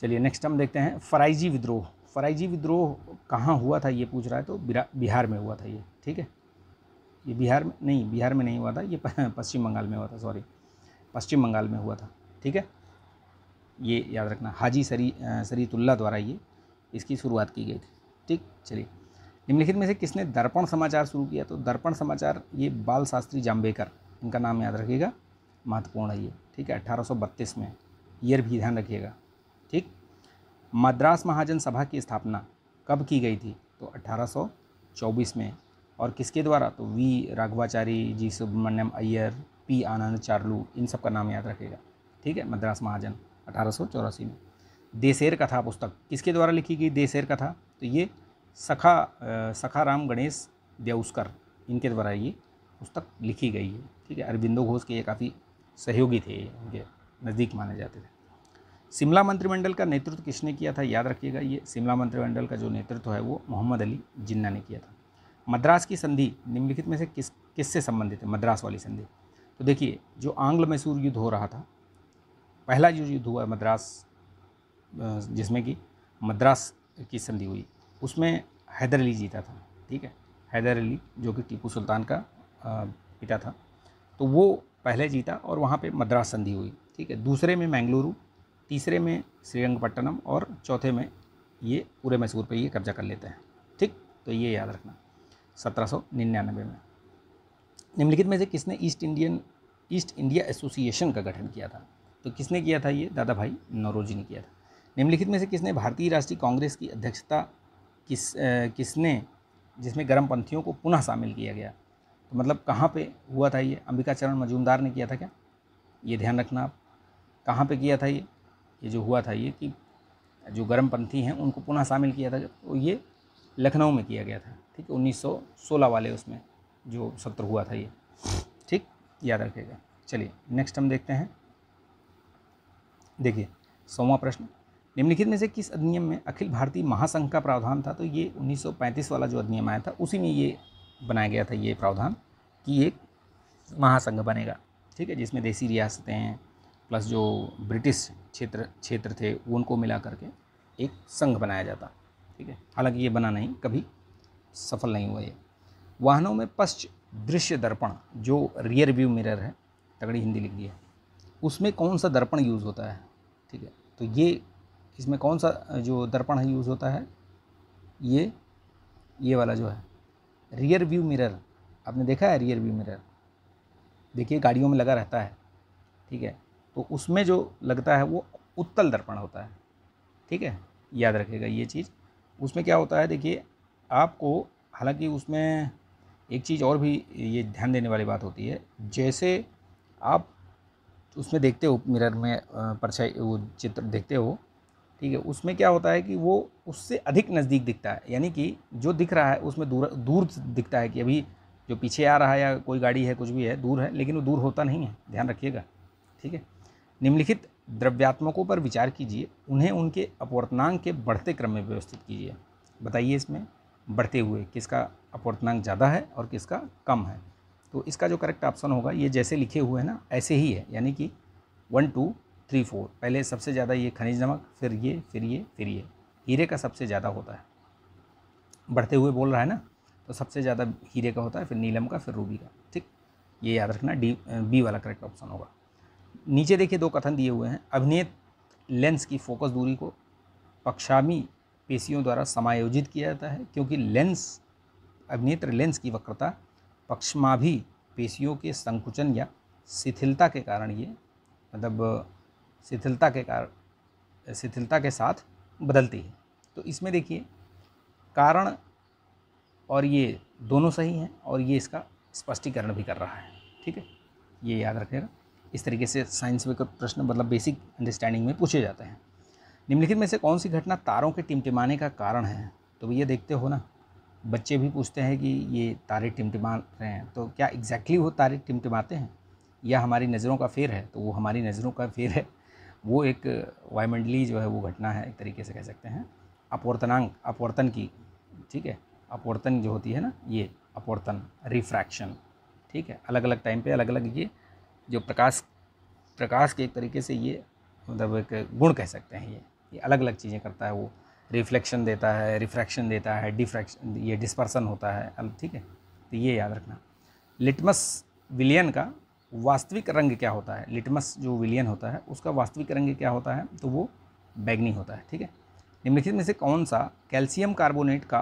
Speaker 1: चलिए नेक्स्ट हम देखते हैं फराइजी विद्रोह फराइजी विद्रोह कहाँ हुआ था ये पूछ रहा है तो बिहार में हुआ था ये ठीक है ये बिहार में नहीं बिहार में नहीं हुआ था ये पश्चिम बंगाल में हुआ था सॉरी पश्चिम बंगाल में हुआ था ठीक है ये याद रखना हाजी सरी सरीतुल्ला द्वारा ये इसकी शुरुआत की गई थी ठीक चलिए निम्नलिखित में से किसने दर्पण समाचार शुरू किया तो दर्पण समाचार ये बाल शास्त्री जाम्बेकर इनका नाम याद रखिएगा महत्वपूर्ण है ये ठीक है अट्ठारह में ईयर भी ध्यान रखिएगा ठीक मद्रास महाजन सभा की स्थापना कब की गई थी तो 1824 में और किसके द्वारा तो वी राघवाचारी जी सुब्रमण्यम अय्यर पी आनंद चार्लू इन सब का नाम याद रखेगा ठीक है मद्रास महाजन अठारह में देशेर कथा पुस्तक किसके द्वारा लिखी गई देशेर कथा तो ये सखा सखा राम गणेश देउस्कर इनके द्वारा ये पुस्तक लिखी गई है ठीक है अरविंदो घोष के ये काफ़ी सहयोगी थे उनके नज़दीक माने जाते थे शिमला मंत्रिमंडल का नेतृत्व किसने किया था याद रखिएगा ये शिमला मंत्रिमंडल का जो नेतृत्व है वो मोहम्मद अली जिन्ना ने किया था मद्रास की संधि निम्नलिखित में से किस किससे संबंधित है मद्रास वाली संधि तो देखिए जो आंग्ल मैसूर युद्ध हो रहा था पहला जो युद्ध हुआ मद्रास जिसमें कि मद्रास की संधि हुई उसमें हैदर अली जीता था ठीक है हैदर अली जो कि टीपू सुल्तान का पिता था तो वो पहले जीता और वहाँ पे मद्रास संधि हुई ठीक है दूसरे में मैंगलुरु तीसरे में श्रीरंगपट्टनम और चौथे में ये पूरे मैसूर पे ये कब्जा कर लेते हैं ठीक तो ये याद रखना 1799 में निम्नलिखित में से किसने East Indian East India Association का गठन किया था तो किसने किया था ये दादा भाई नौरोजी ने किया था निम्नलिखित में से किसने भारतीय राष्ट्रीय कांग्रेस की अध्यक्षता किस किसने जिसमें गर्म पंथियों को पुनः शामिल किया गया तो मतलब कहाँ पे हुआ था ये अंबिका चरण मजूमदार ने किया था क्या ये ध्यान रखना आप कहाँ पे किया था ये ये जो हुआ था ये कि जो गर्म पंथी हैं उनको पुनः शामिल किया था तो ये लखनऊ में किया गया था ठीक है उन्नीस वाले उसमें जो सत्र हुआ था ये ठीक याद रखिएगा चलिए नेक्स्ट हम देखते हैं देखिए सौवा प्रश्न निम्नलिखित में से किस अधिनियम में अखिल भारतीय महासंघ का प्रावधान था तो ये 1935 वाला जो अधिनियम आया था उसी में ये बनाया गया था ये प्रावधान कि एक महासंघ बनेगा ठीक है जिसमें देसी रियासतें हैं प्लस जो ब्रिटिश क्षेत्र क्षेत्र थे उनको मिला करके एक संघ बनाया जाता ठीक है हालांकि ये बना नहीं कभी सफल नहीं हुआ ये वाहनों में पश्च दृश्य दर्पण जो रियर व्यू मिरर है तगड़ी हिंदी लिख दी है उसमें कौन सा दर्पण यूज़ होता है ठीक है तो ये इसमें कौन सा जो दर्पण है यूज़ होता है ये ये वाला जो है रियर व्यू मिरर आपने देखा है रियर व्यू मिरर देखिए गाड़ियों में लगा रहता है ठीक है तो उसमें जो लगता है वो उत्तल दर्पण होता है ठीक है याद रखेगा ये चीज़ उसमें क्या होता है देखिए आपको हालांकि उसमें एक चीज़ और भी ये ध्यान देने वाली बात होती है जैसे आप उसमें देखते हो मिरर में परछाई वो चित्र देखते हो ठीक है उसमें क्या होता है कि वो उससे अधिक नज़दीक दिखता है यानी कि जो दिख रहा है उसमें दूर दूर दिखता है कि अभी जो पीछे आ रहा है या कोई गाड़ी है कुछ भी है दूर है लेकिन वो दूर होता नहीं है ध्यान रखिएगा ठीक है निम्नलिखित द्रव्यात्मकों पर विचार कीजिए उन्हें उनके अपवर्तनांक के बढ़ते क्रम में व्यवस्थित कीजिए बताइए इसमें बढ़ते हुए किसका अपवर्तनांक ज़्यादा है और किसका कम है तो इसका जो करेक्ट ऑप्शन होगा ये जैसे लिखे हुए हैं ना ऐसे ही है यानी कि वन टू थ्री फोर पहले सबसे ज़्यादा ये खनिज नमक फिर ये फिर ये फिर ये हीरे का सबसे ज़्यादा होता है बढ़ते हुए बोल रहा है ना तो सबसे ज़्यादा हीरे का होता है फिर नीलम का फिर रूबी का ठीक ये याद रखना डी बी वाला करेक्ट ऑप्शन होगा नीचे देखिए दो कथन दिए हुए हैं अभिनेत लेंस की फोकस दूरी को पक्षामी पेशियों द्वारा समायोजित किया जाता है क्योंकि लेंस अभिनेत्र लेंस की वक्रता पक्षमाभी पेशियों के संकुचन या शिथिलता के कारण ये मतलब शिथिलता के कारण शिथिलता के साथ बदलती है तो इसमें देखिए कारण और ये दोनों सही हैं और ये इसका स्पष्टीकरण भी कर रहा है ठीक है ये याद रखिएगा इस तरीके से साइंस में के प्रश्न मतलब बेसिक अंडरस्टैंडिंग में पूछे जाते हैं निम्नलिखित में से कौन सी घटना तारों के टिमटिमाने का कारण है तो ये देखते हो ना बच्चे भी पूछते हैं कि ये तारे टिमटिमा रहे हैं तो क्या एग्जैक्टली exactly वो तारे टिमटिमाते हैं या हमारी नज़रों का फेर है तो वो हमारी नज़रों का फेर है वो एक वायुमंडली जो है वो घटना है एक तरीके से कह सकते हैं अपवर्तनांक अपवर्तन की ठीक है अपवर्तन जो होती है ना ये अपवर्तन रिफ्रैक्शन ठीक है अलग अलग टाइम पे अलग अलग ये जो प्रकाश प्रकाश के एक तरीके से ये मतलब एक गुण कह सकते हैं ये ये अलग अलग चीज़ें करता है वो रिफ्लेक्शन देता है रिफ्रैक्शन देता है डिफ्रैक्शन ये डिस्पर्सन होता है ठीक है तो ये याद रखना लिटमस विलियन का वास्तविक रंग क्या होता है लिटमस जो विलियन होता है उसका वास्तविक रंग क्या होता है तो वो बैगनी होता है ठीक है निम्नलिखित में से कौन सा कैल्शियम कार्बोनेट का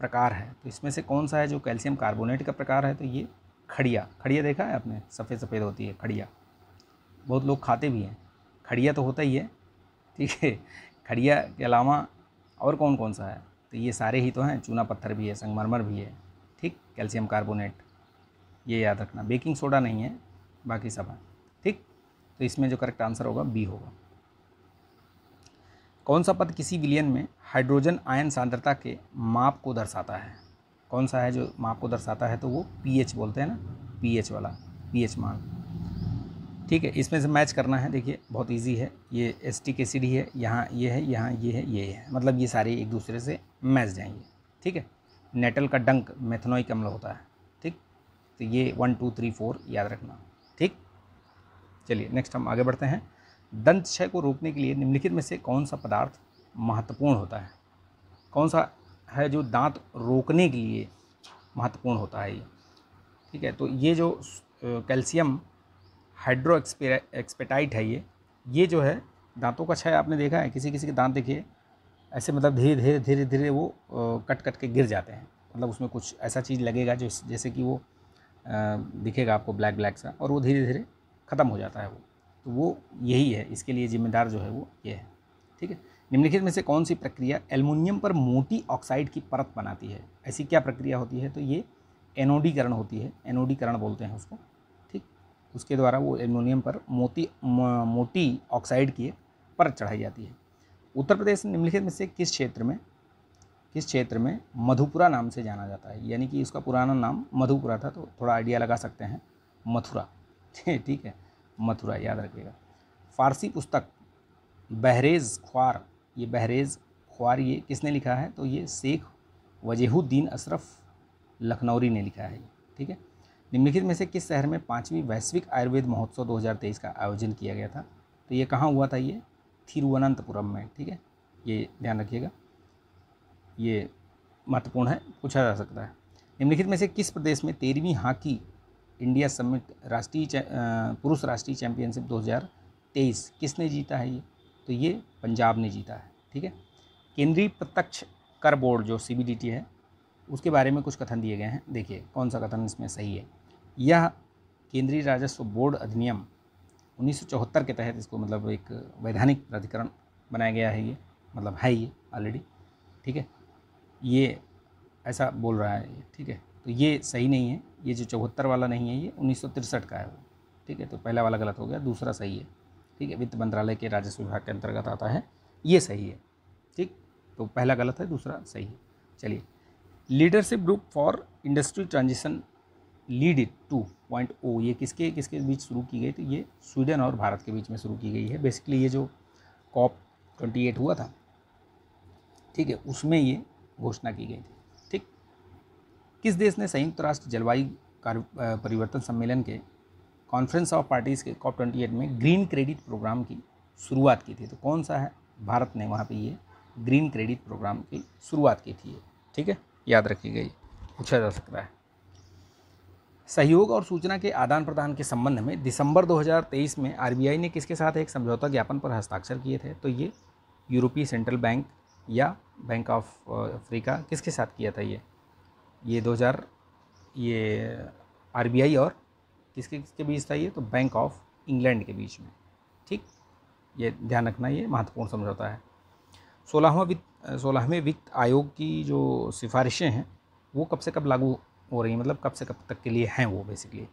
Speaker 1: प्रकार है तो इसमें से कौन सा है जो कैल्शियम कार्बोनेट का प्रकार है तो ये खड़िया खड़िया देखा है आपने सफ़ेद सफ़ेद होती है खड़िया बहुत लोग खाते भी हैं खड़िया तो होता ही है ठीक है खड़िया के अलावा और कौन कौन सा है तो ये सारे ही तो हैं चूना पत्थर भी है संगमरमर भी है ठीक कैल्शियम कार्बोनेट ये याद रखना बेकिंग सोडा नहीं है बाकी सब हैं ठीक तो इसमें जो करेक्ट आंसर होगा बी होगा कौन सा पद किसी विलियन में हाइड्रोजन आयन सांद्रता के माप को दर्शाता है कौन सा है जो माप को दर्शाता है तो वो पीएच बोलते हैं ना पीएच वाला पीएच मान ठीक है इसमें से मैच करना है देखिए बहुत इजी है ये एस टी के सी डी है यहाँ ये है यहाँ ये है ये है मतलब ये सारे एक दूसरे से मैच जाएंगे ठीक है नेटल का डंक मेथनोइक अम्ल होता है ठीक तो ये वन टू थ्री फोर याद रखना चलिए नेक्स्ट हम आगे बढ़ते हैं दंत क्षय को रोकने के लिए निम्नलिखित में से कौन सा पदार्थ महत्वपूर्ण होता है कौन सा है जो दांत रोकने के लिए महत्वपूर्ण होता है ये ठीक है तो ये जो कैल्शियम हाइड्रो एक्सपेटाइट है ये ये जो है दांतों का क्षय आपने देखा है किसी किसी के दांत देखिए ऐसे मतलब धीरे धीरे धीरे धीरे वो कट कट के गिर जाते हैं मतलब उसमें कुछ ऐसा चीज़ लगेगा जो जैसे कि वो दिखेगा आपको ब्लैक ब्लैक सा और वो धीरे धीरे ख़त्म हो जाता है वो तो वो यही है इसके लिए जिम्मेदार जो है वो ये है ठीक है निम्नलिखित में से कौन सी प्रक्रिया एल्युमिनियम पर मोटी ऑक्साइड की परत बनाती है ऐसी क्या प्रक्रिया होती है तो ये एनोडीकरण होती है एनोडीकरण बोलते हैं उसको ठीक उसके द्वारा वो एल्युमिनियम पर मोती मोटी ऑक्साइड की परत चढ़ाई जाती है उत्तर प्रदेश निम्नलिखित में से किस क्षेत्र में किस क्षेत्र में मधुपुरा नाम से जाना जाता है यानी कि इसका पुराना नाम मधुपुरा था तो थोड़ा आइडिया लगा सकते हैं मथुरा (laughs) ठीक है मथुरा याद रखिएगा फ़ारसी पुस्तक बहरेज़ ख्वार ये बहरेज़ ख्वार ये किसने लिखा है तो ये शेख वजहुद्दीन अशरफ लखनौरी ने लिखा है ठीक है निम्नलिखित में से किस शहर में पाँचवीं वैश्विक आयुर्वेद महोत्सव 2023 का आयोजन किया गया था तो ये कहाँ हुआ था ये थिरुवनंतपुरम में ठीक है ये ध्यान रखिएगा ये महत्वपूर्ण है पूछा जा सकता है निम्नलिखित में से किस प्रदेश में तेरहवीं हॉकी इंडिया समिट राष्ट्रीय पुरुष राष्ट्रीय चैंपियनशिप 2023 किसने जीता है ये तो ये पंजाब ने जीता है ठीक है केंद्रीय प्रत्यक्ष कर बोर्ड जो सी है उसके बारे में कुछ कथन दिए गए हैं देखिए कौन सा कथन इसमें सही है यह केंद्रीय राजस्व बोर्ड अधिनियम 1974 के तहत इसको मतलब एक वैधानिक प्राधिकरण बनाया गया है ये मतलब है ये ऑलरेडी ठीक है ये ऐसा बोल रहा है ठीक है तो ये सही नहीं है ये जो चौहत्तर वाला नहीं है ये उन्नीस का है वो ठीक है तो पहला वाला गलत हो गया दूसरा सही है ठीक है वित्त मंत्रालय के राजस्व विभाग के अंतर्गत आता है ये सही है ठीक तो पहला गलत है दूसरा सही है चलिए leadership group for industry transition lead it two point O ये किसके किसके बीच शुरू की गई तो ये स्वीडन और भारत के बीच में शुरू की गई है बेसिकली ये जो कॉप ट्वेंटी एट हुआ था ठीक है उसमें ये घोषणा की गई थी किस देश ने संयुक्त राष्ट्र जलवायु परिवर्तन सम्मेलन के कॉन्फ्रेंस ऑफ पार्टीज़ के कॉप ट्वेंटी एट में ग्रीन क्रेडिट प्रोग्राम की शुरुआत की थी तो कौन सा है भारत ने वहाँ पे ये ग्रीन क्रेडिट प्रोग्राम की शुरुआत की थी ठीक है याद रखी गई पूछा जा सकता है सहयोग और सूचना के आदान प्रदान के संबंध में दिसंबर 2023 में आरबीआई ने किसके साथ एक समझौता ज्ञापन पर हस्ताक्षर किए थे तो ये यूरोपीय सेंट्रल बैंक या बैंक ऑफ अफ्रीका किसके साथ किया था ये ये 2000 ये आरबीआई और किसके किसके बीच था ये तो बैंक ऑफ इंग्लैंड के बीच में ठीक ये ध्यान रखना ये महत्वपूर्ण समझौता है सोलहवा वित्त सोलहवें वित्त आयोग की जो सिफारिशें हैं वो कब से कब लागू हो रही हैं मतलब कब से कब तक के लिए हैं वो बेसिकली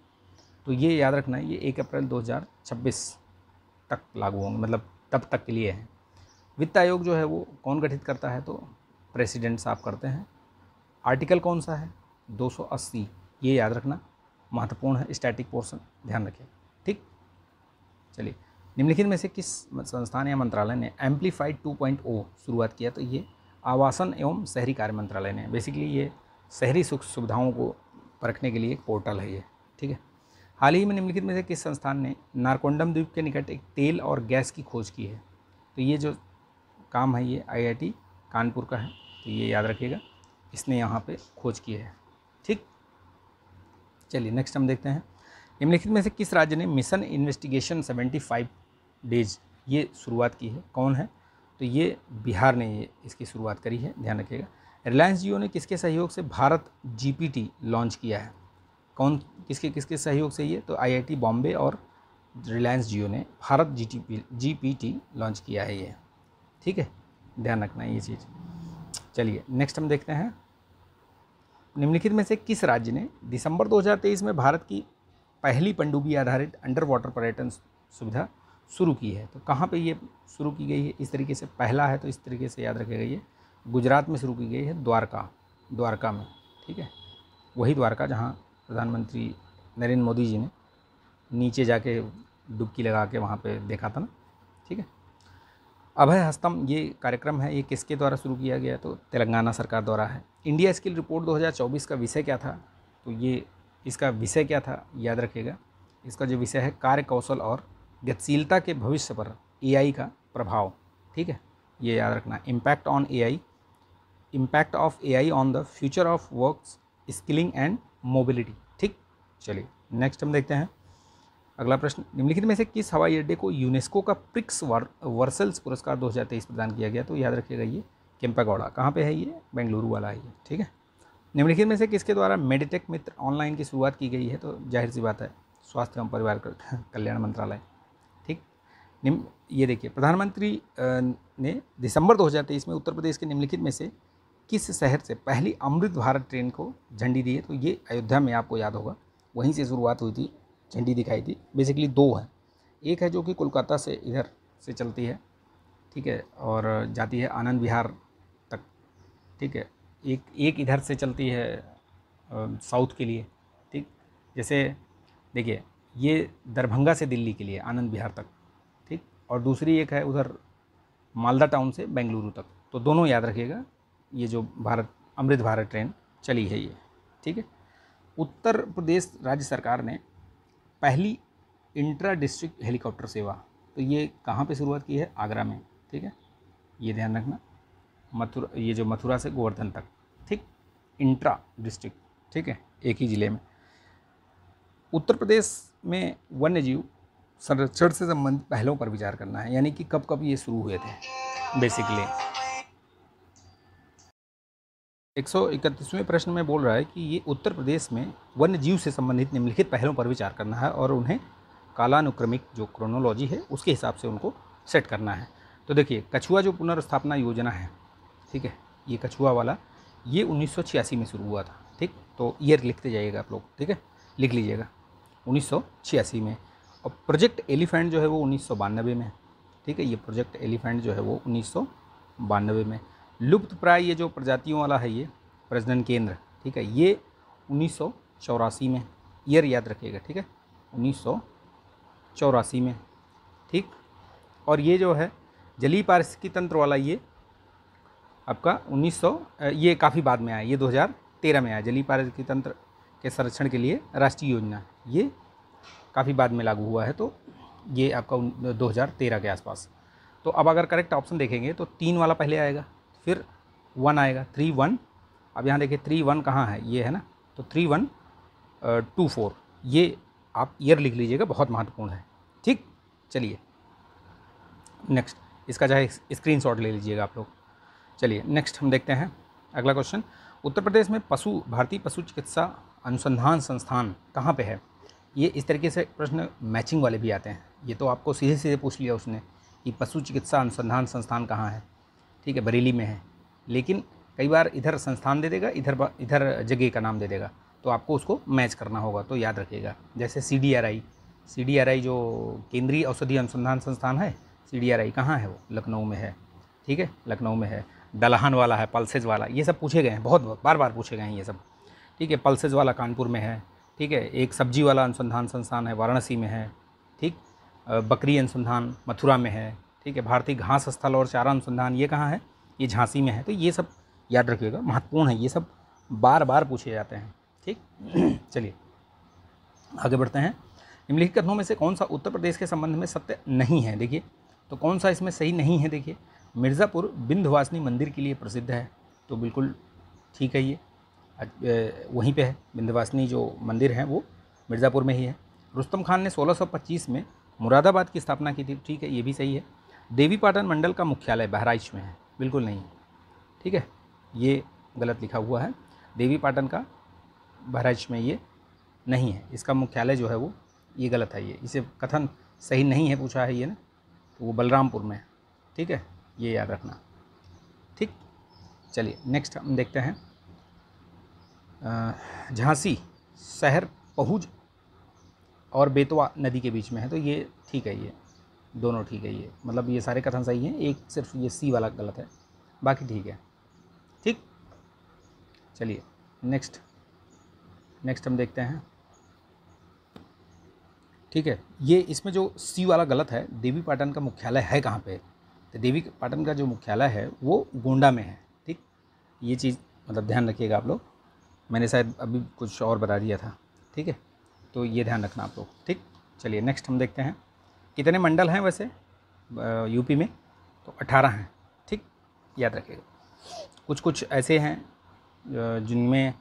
Speaker 1: तो ये याद रखना है ये एक अप्रैल 2026 तक लागू होंगे मतलब तब तक के लिए हैं वित्त आयोग जो है वो कौन गठित करता है तो प्रेसिडेंट साहब करते हैं आर्टिकल कौन सा है 280 ये याद रखना महत्वपूर्ण है स्टैटिक पोर्शन ध्यान रखें ठीक चलिए निम्नलिखित में से किस संस्थान या मंत्रालय ने एम्पलीफाइड 2.0 शुरुआत किया तो ये आवासन एवं शहरी कार्य मंत्रालय ने बेसिकली ये शहरी सुख सुविधाओं को परखने के लिए एक पोर्टल है ये ठीक है हाल ही में निम्नलिखित में से किस संस्थान ने नारकोंडम द्वीप के निकट एक तेल और गैस की खोज की है तो ये जो काम है ये आईआईटी कानपुर का है तो ये याद रखिएगा इसने यहाँ पे खोज की है ठीक चलिए नेक्स्ट हम देखते हैं निम्नलिखित में से किस राज्य ने मिशन इन्वेस्टिगेशन 75 डेज ये शुरुआत की है कौन है तो ये बिहार ने ये इसकी शुरुआत करी है ध्यान रखिएगा रिलायंस जियो ने किसके सहयोग से भारत जी लॉन्च किया है कौन किसके किसके सहयोग से ये तो आई बॉम्बे और रिलायंस जियो ने भारत जी टी लॉन्च किया है ये ठीक है ध्यान रखना है ये चीज़ चलिए नेक्स्ट हम देखते हैं निम्नलिखित में से किस राज्य ने दिसंबर 2023 में भारत की पहली पंडुबी आधारित अंडर वाटर पर्यटन सुविधा शुरू की है तो कहाँ पे ये शुरू की गई है इस तरीके से पहला है तो इस तरीके से याद रखेगा ये गुजरात में शुरू की गई है द्वारका द्वारका में ठीक है वही द्वारका जहाँ प्रधानमंत्री नरेंद्र मोदी जी ने नीचे जाके डुबकी लगा के वहाँ पर देखा था ना ठीक है अभय हस्तम ये कार्यक्रम है ये किसके द्वारा शुरू किया गया तो तेलंगाना सरकार द्वारा है इंडिया स्किल रिपोर्ट 2024 का विषय क्या था तो ये इसका विषय क्या था याद रखिएगा इसका जो विषय है कार्य कौशल और गतिशीलता के भविष्य पर ए का प्रभाव ठीक है ये याद रखना impact on A impact of A on the future of work skilling and mobility ठीक चलिए नेक्स्ट हम देखते हैं अगला प्रश्न निम्नलिखित में से किस हवाई अड्डे को यूनेस्को का प्रिक्स वर्सल्स पुरस्कार 2023 प्रदान किया गया तो याद रखिएगा ये केम्पागौड़ा कहाँ पे है ये बेंगलुरु वाला है ये ठीक है निम्नलिखित में से किसके द्वारा मेडिटेक मित्र ऑनलाइन की शुरुआत की गई है तो जाहिर सी बात है स्वास्थ्य एवं परिवार कल्याण मंत्रालय ठीक निम्न ये देखिए प्रधानमंत्री ने दिसंबर 2023 में उत्तर प्रदेश के निम्नलिखित में से किस शहर से पहली अमृत भारत ट्रेन को झंडी दी है तो ये अयोध्या में आपको याद होगा वहीं से शुरुआत हुई थी झंडी दिखाई दी बेसिकली दो है एक है जो कि कोलकाता से इधर से चलती है ठीक है और जाती है आनंद विहार तक ठीक है एक एक इधर से चलती है साउथ के लिए ठीक जैसे देखिए ये दरभंगा से दिल्ली के लिए आनंद विहार तक ठीक और दूसरी एक है उधर मालदा टाउन से बेंगलुरु तक तो दोनों याद रखिएगा ये जो भारत अमृत भारत ट्रेन चली है ये ठीक है उत्तर प्रदेश राज्य सरकार ने पहली इंट्रा डिस्ट्रिक्ट हेलीकॉप्टर सेवा तो ये कहाँ पे शुरुआत की है आगरा में ठीक है ये ध्यान रखना मथुरा ये जो मथुरा से गोवर्धन तक ठीक इंट्रा डिस्ट्रिक्ट ठीक है एक ही ज़िले में उत्तर प्रदेश में वन्य जीव संरक्षण से संबंधित पहलों पर विचार करना है यानी कि कब कब ये शुरू हुए थे बेसिकली एक सौ इकतीसवें प्रश्न में बोल रहा है कि ये उत्तर प्रदेश में वन्य जीव से संबंधित निम्नलिखित पहलों पर विचार करना है और उन्हें कालानुक्रमिक जो क्रोनोलॉजी है उसके हिसाब से उनको सेट करना है तो देखिए कछुआ जो पुनर्स्थापना योजना है ठीक है ये कछुआ वाला ये उन्नीस में शुरू हुआ था ठीक तो ईयर लिखते जाइएगा आप लोग ठीक है लिख लीजिएगा उन्नीस में और प्रोजेक्ट एलिफेंट जो है वो उन्नीस में ठीक है ये प्रोजेक्ट एलिफेंट जो है वो उन्नीस में लुप्त प्राय ये जो प्रजातियों वाला है ये प्रजनन केंद्र ठीक है ये उन्नीस में ईयर याद रखिएगा ठीक है उन्नीस में ठीक और ये जो है जली पारिस्थिकी तंत्र वाला ये आपका 1900 ये काफ़ी बाद में आया ये 2013 में आया जली पारिस्थिकी तंत्र के संरक्षण के लिए राष्ट्रीय योजना ये काफ़ी बाद में लागू हुआ है तो ये आपका 2013 के आसपास तो अब अगर करेक्ट ऑप्शन देखेंगे तो तीन वाला पहले आएगा फिर वन आएगा थ्री वन अब यहाँ देखिए थ्री वन कहाँ है ये है ना तो थ्री वन टू फोर ये आप ईयर लिख लीजिएगा बहुत महत्वपूर्ण है ठीक चलिए नेक्स्ट इसका चाहे स्क्रीन शॉट ले लीजिएगा आप लोग चलिए नेक्स्ट हम देखते हैं अगला क्वेश्चन उत्तर प्रदेश में पशु भारतीय पशु चिकित्सा अनुसंधान संस्थान कहाँ पे है ये इस तरीके से प्रश्न मैचिंग वाले भी आते हैं ये तो आपको सीधे सीधे पूछ लिया उसने कि पशु चिकित्सा अनुसंधान संस्थान कहाँ है ठीक है बरेली में है लेकिन कई बार इधर संस्थान दे देगा इधर इधर जगह का नाम दे देगा तो आपको उसको मैच करना होगा तो याद रखिएगा जैसे C D R I C D R I जो केंद्रीय औषधि अनुसंधान संस्थान है सी डी आर आई कहाँ है वो लखनऊ में है ठीक है लखनऊ में है दलहन वाला है पल्सेज वाला ये सब पूछे गए हैं बहुत बार बार पूछे गए हैं ये सब ठीक है पल्सेज वाला कानपुर में है ठीक है एक सब्जी वाला अनुसंधान संस्थान है वाराणसी में है ठीक बकरी अनुसंधान मथुरा में है ठीक है भारतीय घास स्थल और चारा अनुसंधान ये कहाँ है ये झांसी में है तो ये सब याद रखिएगा महत्वपूर्ण है ये सब बार बार पूछे जाते हैं ठीक (clears throat) चलिए आगे बढ़ते हैं निम्नलिखित कथनों में से कौन सा उत्तर प्रदेश के संबंध में सत्य नहीं है देखिए तो कौन सा इसमें सही नहीं है देखिए मिर्ज़ापुर बिंध्यवासिनी मंदिर के लिए प्रसिद्ध है तो बिल्कुल ठीक है ये वहीं पे है बिंध्यवासिनी जो मंदिर है वो मिर्ज़ापुर में ही है रुस्तम खान ने 1625 में मुरादाबाद की स्थापना की थी ठीक है ये भी सही है देवी पाटन मंडल का मुख्यालय बहराइच में है बिल्कुल नहीं ठीक है ये गलत लिखा हुआ है देवी पाटन का बहराइच में ये नहीं है इसका मुख्यालय जो है वो ये गलत है ये इसे कथन सही नहीं है पूछा है ये ना तो वो बलरामपुर में है ठीक है ये याद रखना ठीक चलिए नेक्स्ट हम देखते हैं झांसी शहर पहुज और बेतवा नदी के बीच में है तो ये ठीक है ये दोनों ठीक है ये मतलब ये सारे कथन सही हैं एक सिर्फ ये सी वाला गलत है बाकी ठीक है ठीक चलिए नेक्स्ट नेक्स्ट हम देखते हैं ठीक है ये इसमें जो सी वाला गलत है देवी पाटन का मुख्यालय है कहाँ पे तो देवी पाटन का जो मुख्यालय है वो गोंडा में है ठीक ये चीज़ मतलब ध्यान रखिएगा आप लोग मैंने शायद अभी कुछ और बता दिया था ठीक है तो ये ध्यान रखना आप लोग ठीक चलिए नेक्स्ट हम देखते हैं कितने मंडल हैं वैसे यूपी में तो अठारह हैं ठीक याद रखिएगा कुछ कुछ ऐसे हैं जिनमें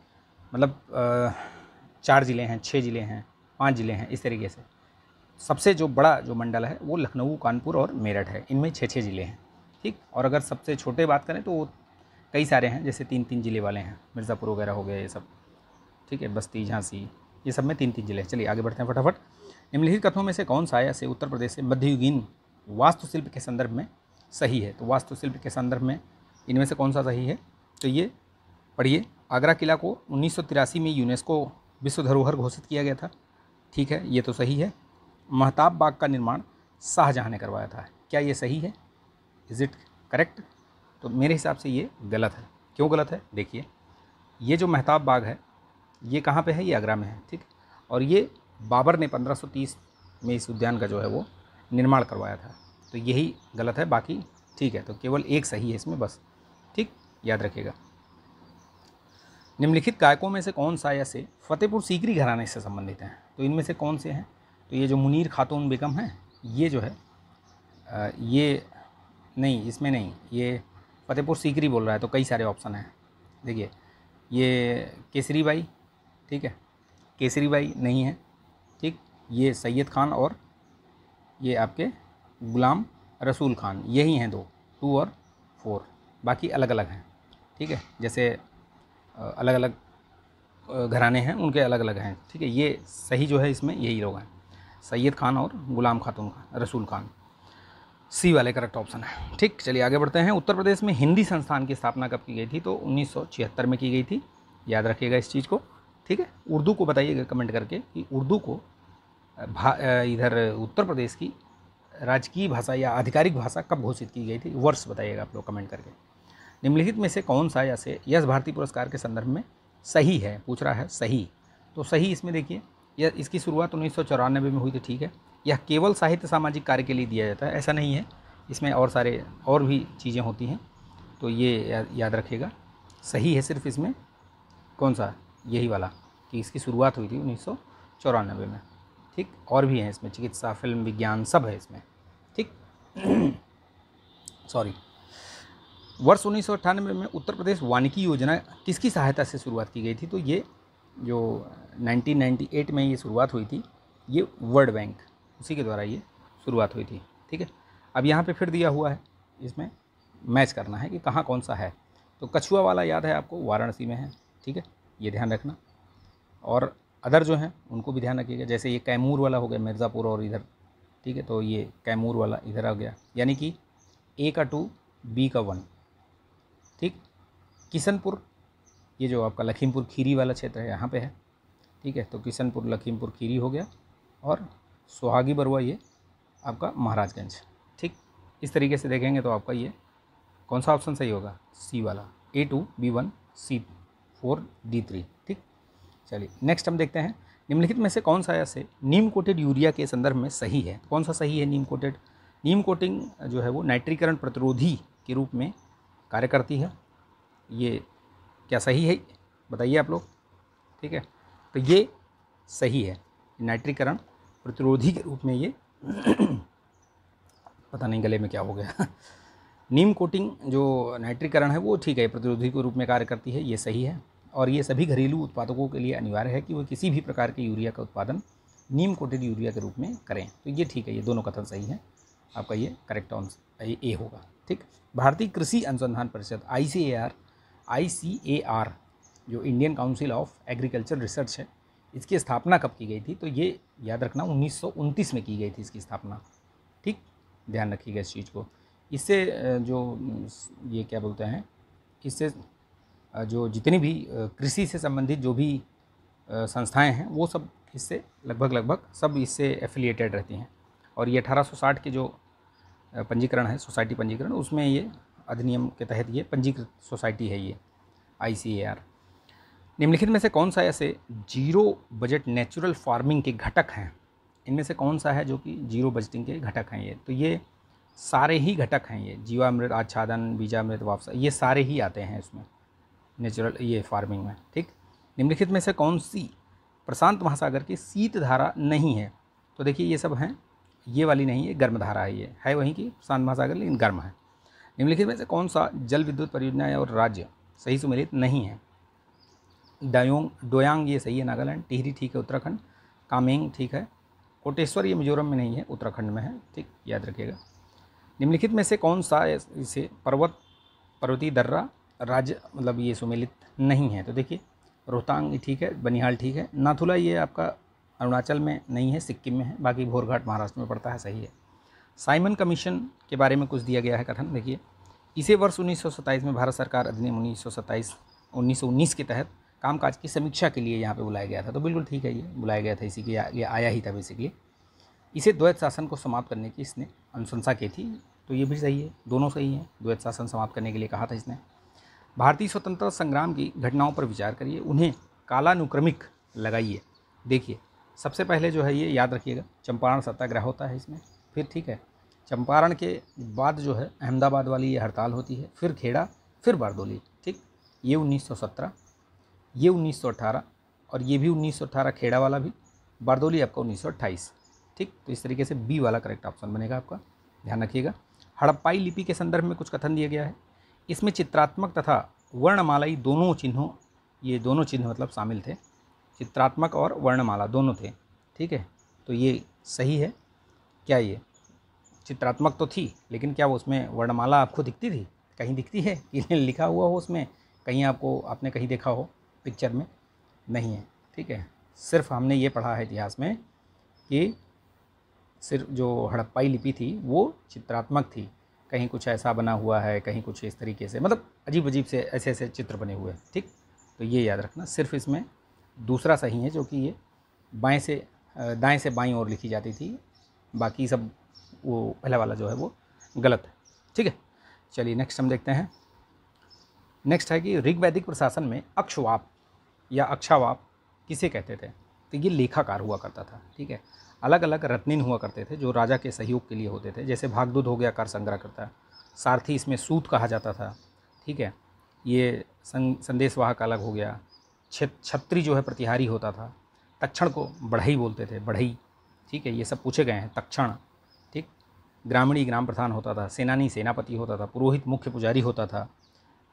Speaker 1: मतलब चार ज़िले हैं छः ज़िले हैं पाँच ज़िले हैं इस तरीके से सबसे जो बड़ा जो मंडल है वो लखनऊ कानपुर और मेरठ है इनमें छः छः ज़िले हैं ठीक और अगर सबसे छोटे बात करें तो वो कई सारे हैं जैसे तीन तीन ज़िले वाले हैं मिर्ज़ापुर वगैरह हो गए ये सब ठीक है बस्ती झांसी ये सब में तीन तीन ज़िले हैं चलिए आगे बढ़ते हैं फटाफट निम्नलिखित कथनों में से कौन सा ऐसे उत्तर प्रदेश से मध्ययुगीन वास्तुशिल्प के संदर्भ में सही है तो वास्तुशिल्प के संदर्भ में इनमें से कौन सा सही है तो ये पढ़िए आगरा किला को उन्नीस में यूनेस्को विश्व धरोहर घोषित किया गया था ठीक है ये तो सही है महताब बाग का निर्माण शाहजहाँ ने करवाया था क्या ये सही है इज़ इट करेक्ट तो मेरे हिसाब से ये गलत है क्यों गलत है देखिए ये जो महताब बाग है ये कहाँ पे है ये आगरा में है ठीक और ये बाबर ने 1530 में इस उद्यान का जो है वो निर्माण करवाया था तो यही गलत है बाकी ठीक है तो केवल एक सही है इसमें बस ठीक याद रखिएगा निम्नलिखित गायकों में से कौन सा या से फतेहपुर सीकरी घराने से संबंधित हैं तो इनमें से कौन से हैं तो ये जो मुनीर खातून बेगम हैं ये जो है ये नहीं इसमें नहीं ये फतेहपुर सीकरी बोल रहा है तो कई सारे ऑप्शन हैं देखिए ये केसरी बाई ठीक है केसरी बाई नहीं है ठीक ये सैयद खान और ये आपके गुलाम रसूल खान यही हैं दो टू और फोर बाकी अलग अलग हैं ठीक है जैसे अलग अलग घराने हैं उनके अलग अलग हैं ठीक है ये सही जो है इसमें यही लोग हैं सैयद खान और गुलाम खातून खान रसूल खान सी वाले करेक्ट ऑप्शन है ठीक चलिए आगे बढ़ते हैं उत्तर प्रदेश में हिंदी संस्थान की स्थापना कब की गई थी तो 1976 में की गई थी याद रखिएगा इस चीज़ को ठीक है उर्दू को बताइएगा कमेंट करके कि उर्दू को इधर उत्तर प्रदेश की राजकीय भाषा या आधिकारिक भाषा कब घोषित की गई थी वर्ष बताइएगा आप लोग कमेंट करके निम्नलिखित में से कौन सा या से यश भारती पुरस्कार के संदर्भ में सही है पूछ रहा है सही तो सही इसमें देखिए यह इसकी शुरुआत उन्नीस में हुई तो ठीक है यह केवल साहित्य सामाजिक कार्य के लिए दिया जाता है ऐसा नहीं है इसमें और सारे और भी चीज़ें होती हैं तो ये याद रखिएगा सही है सिर्फ इसमें कौन सा यही वाला कि इसकी शुरुआत हुई थी उन्नीस में ठीक और भी हैं इसमें चिकित्सा फिल्म विज्ञान सब है इसमें ठीक सॉरी वर्ष उन्नीस में उत्तर प्रदेश वानिकी योजना किसकी सहायता से शुरुआत की गई थी तो ये जो 1998 में ये शुरुआत हुई थी ये वर्ल्ड बैंक उसी के द्वारा ये शुरुआत हुई थी ठीक है अब यहाँ पे फिर दिया हुआ है इसमें मैच करना है कि कहाँ कौन सा है तो कछुआ वाला याद है आपको वाराणसी में है ठीक है ये ध्यान रखना और अदर जो हैं उनको भी ध्यान रखिएगा जैसे ये कैमूर वाला हो गया मिर्ज़ापुर और इधर ठीक है तो ये कैमूर वाला इधर आ गया यानी कि ए का टू बी का वन ठीक किशनपुर ये जो आपका लखीमपुर खीरी वाला क्षेत्र है यहाँ पे है ठीक है तो किशनपुर लखीमपुर खीरी हो गया और सुहागी बरुआ ये आपका महाराजगंज ठीक इस तरीके से देखेंगे तो आपका ये कौन सा ऑप्शन सही होगा सी वाला A two B one C four D three ठीक चलिए नेक्स्ट हम देखते हैं निम्नलिखित में से कौन सा ऐसे नीम कोटेड यूरिया के संदर्भ में सही है कौन सा सही है नीम कोटेड नीम कोटिंग जो है वो नाइट्रीकरण प्रतिरोधी के रूप में कार्य करती है ये क्या सही है बताइए आप लोग ठीक है तो ये सही है नाइट्रीकरण प्रतिरोधी के रूप में ये (clears throat) पता नहीं गले में क्या हो गया नीम कोटिंग जो नाइट्रीकरण है वो ठीक है प्रतिरोधी के रूप में कार्य करती है ये सही है और ये सभी घरेलू उत्पादकों के लिए अनिवार्य है कि वो किसी भी प्रकार के यूरिया का उत्पादन नीम कोटेड यूरिया के रूप में करें तो ये ठीक है ये दोनों कथन सही है आपका ये करेक्ट आंसर ए होगा ठीक भारतीय कृषि अनुसंधान परिषद I C A R I C A R जो Indian Council of Agriculture Research है इसकी स्थापना कब की गई थी तो ये याद रखना उन्नीस में की गई थी इसकी स्थापना ठीक ध्यान रखिएगा इस चीज़ को इससे जो ये क्या बोलते हैं इससे जो जितनी भी कृषि से संबंधित जो भी संस्थाएं हैं वो सब इससे लगभग लगभग सब इससे एफिलिएटेड रहती हैं और ये 1860 के जो पंजीकरण है सोसाइटी पंजीकरण उसमें ये अधिनियम के तहत ये पंजीकृत सोसाइटी है ये आई निम्नलिखित में से कौन सा ऐसे जीरो बजट नेचुरल फार्मिंग के घटक हैं इनमें से कौन सा है जो कि जीरो बजटिंग के घटक हैं ये तो ये सारे ही घटक हैं ये जीवामृत आच्छादन बीजामृत वापस ये सारे ही आते हैं इसमें नेचुरल ये फार्मिंग में ठीक निम्नलिखित में से कौन सी प्रशांत महासागर की शीत धारा नहीं है तो देखिए ये सब हैं ये वाली नहीं है गर्म धारा है ये है वहीं की प्रशांत महासागर लेकिन गर्म है निम्नलिखित में से कौन सा जल विद्युत परियोजना और राज्य सही सुमिलित नहीं है डायोंग डोयांग ये सही है नागालैंड टिहरी ठीक है उत्तराखंड कामेंग ठीक है कोटेश्वर ये मिजोरम में नहीं है उत्तराखंड में है ठीक याद रखिएगा निम्नलिखित में से कौन सा इसे पर्वत पर्वती दर्रा राज्य मतलब ये सुमेलित नहीं है तो देखिए रोहतांग ठीक है बनिहाल ठीक है नाथुला ये आपका अरुणाचल में नहीं है सिक्किम में है बाकी भोरघाट महाराष्ट्र में पड़ता है सही है साइमन कमीशन के बारे में कुछ दिया गया है कथन देखिए इसे वर्ष उन्नीस में भारत सरकार अधिनियम उन्नीस सौ के तहत कामकाज की समीक्षा के लिए यहाँ पे बुलाया गया था तो बिल्कुल ठीक है ये बुलाया गया था इसी के ये आया ही था बेसिकली इसे द्वैत शासन को समाप्त करने की इसने अनुशंसा की थी तो ये भी सही है दोनों सही हैं द्वैत शासन समाप्त करने के लिए कहा था इसने भारतीय स्वतंत्रता संग्राम की घटनाओं पर विचार करिए उन्हें कालानुक्रमिक लगाइए देखिए सबसे पहले जो है ये याद रखिएगा चंपारण सत्याग्रह होता है इसमें फिर ठीक है चंपारण के बाद जो है अहमदाबाद वाली ये हड़ताल होती है फिर खेड़ा फिर बारदोली ठीक ये 1917 ये 1918 और ये भी 1918 खेड़ा वाला भी बारदोली आपका उन्नीस ठीक तो इस तरीके से बी वाला करेक्ट ऑप्शन बनेगा आपका ध्यान रखिएगा हड़प्पाई लिपि के संदर्भ में कुछ कथन दिया गया है इसमें चित्रात्मक तथा वर्णमालाई दोनों चिन्हों ये दोनों चिन्ह मतलब शामिल थे चित्रात्मक और वर्णमाला दोनों थे ठीक है तो ये सही है क्या ये चित्रात्मक तो थी लेकिन क्या वो उसमें वर्णमाला आपको दिखती थी कहीं दिखती है (laughs) कि लिखा हुआ हो उसमें कहीं आपको आपने कहीं देखा हो पिक्चर में नहीं है ठीक है सिर्फ हमने ये पढ़ा है इतिहास में कि सिर्फ जो हड़प्पाई लिपि थी वो चित्रात्मक थी कहीं कुछ ऐसा बना हुआ है कहीं कुछ इस तरीके से मतलब अजीब अजीब से ऐसे ऐसे चित्र बने हुए हैं ठीक तो ये याद रखना सिर्फ इसमें दूसरा सही है जो कि ये बाएं से दाएं से बाई ओर लिखी जाती थी बाकी सब वो पहला वाला जो है वो गलत है ठीक है चलिए नेक्स्ट हम देखते हैं नेक्स्ट है कि ऋग्वैदिक प्रशासन में अक्षवाप या अक्षावाप किसे कहते थे तो ये लेखाकार हुआ करता था ठीक है अलग अलग रत्निन हुआ करते थे जो राजा के सहयोग के लिए होते थे जैसे भागदूत हो गया कर संग्रह करता सारथी इसमें सूत कहा जाता था ठीक है ये संदेशवाहक अलग हो गया छत्री जो है प्रतिहारी होता था तक्षण को बढ़ई बोलते थे बढ़ई ठीक है ये सब पूछे गए हैं तक्षण ठीक ग्रामीणी ग्राम प्रधान होता था सेनानी सेनापति होता था पुरोहित मुख्य पुजारी होता था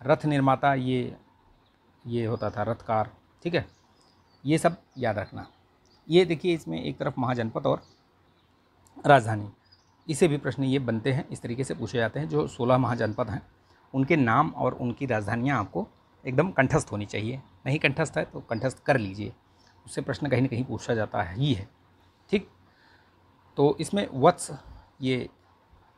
Speaker 1: रथ निर्माता ये ये होता था रथकार ठीक है ये सब याद रखना ये देखिए इसमें एक तरफ महाजनपद और राजधानी इसे भी प्रश्न ये बनते हैं इस तरीके से पूछे जाते हैं जो सोलह महाजनपद हैं उनके नाम और उनकी राजधानियाँ आपको एकदम कंठस्थ होनी चाहिए नहीं कंठस्थ है तो कंठस्थ कर लीजिए उससे प्रश्न कहीं ना कहीं पूछा जाता है ही है ठीक तो इसमें वत्स ये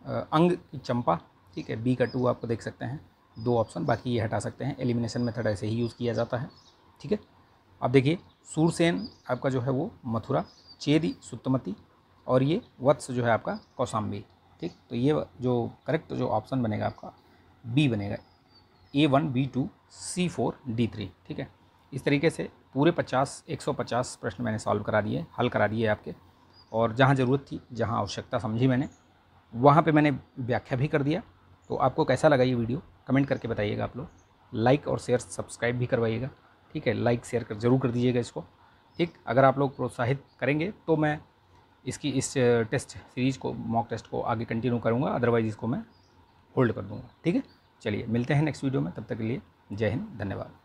Speaker 1: अंग की चंपा ठीक है बी का टू आपको देख सकते हैं दो ऑप्शन बाकी ये हटा सकते हैं एलिमिनेशन मेथड ऐसे ही यूज़ किया जाता है ठीक है अब देखिए सूरसेन आपका जो है वो मथुरा चेदी सुत्तमती और ये वत्स जो है आपका कौसाम्बी ठीक तो ये जो करेक्ट जो ऑप्शन बनेगा आपका बी बनेगा A one B two C four D three ठीक है इस तरीके से पूरे पचास एक सौ पचास प्रश्न मैंने सॉल्व करा दिए हल करा दिए आपके और जहाँ ज़रूरत थी जहाँ आवश्यकता समझी मैंने वहाँ पे मैंने व्याख्या भी कर दिया तो आपको कैसा लगा ये वीडियो कमेंट करके बताइएगा आप लोग लाइक और शेयर सब्सक्राइब भी करवाइएगा ठीक है लाइक शेयर कर जरूर कर दीजिएगा इसको ठीक अगर आप लोग प्रोत्साहित करेंगे तो मैं इसकी इस टेस्ट सीरीज़ को मॉक टेस्ट को आगे कंटिन्यू करूँगा अदरवाइज़ इसको मैं होल्ड कर दूँगा ठीक है चलिए मिलते हैं नेक्स्ट वीडियो में तब तक के लिए जय हिंद धन्यवाद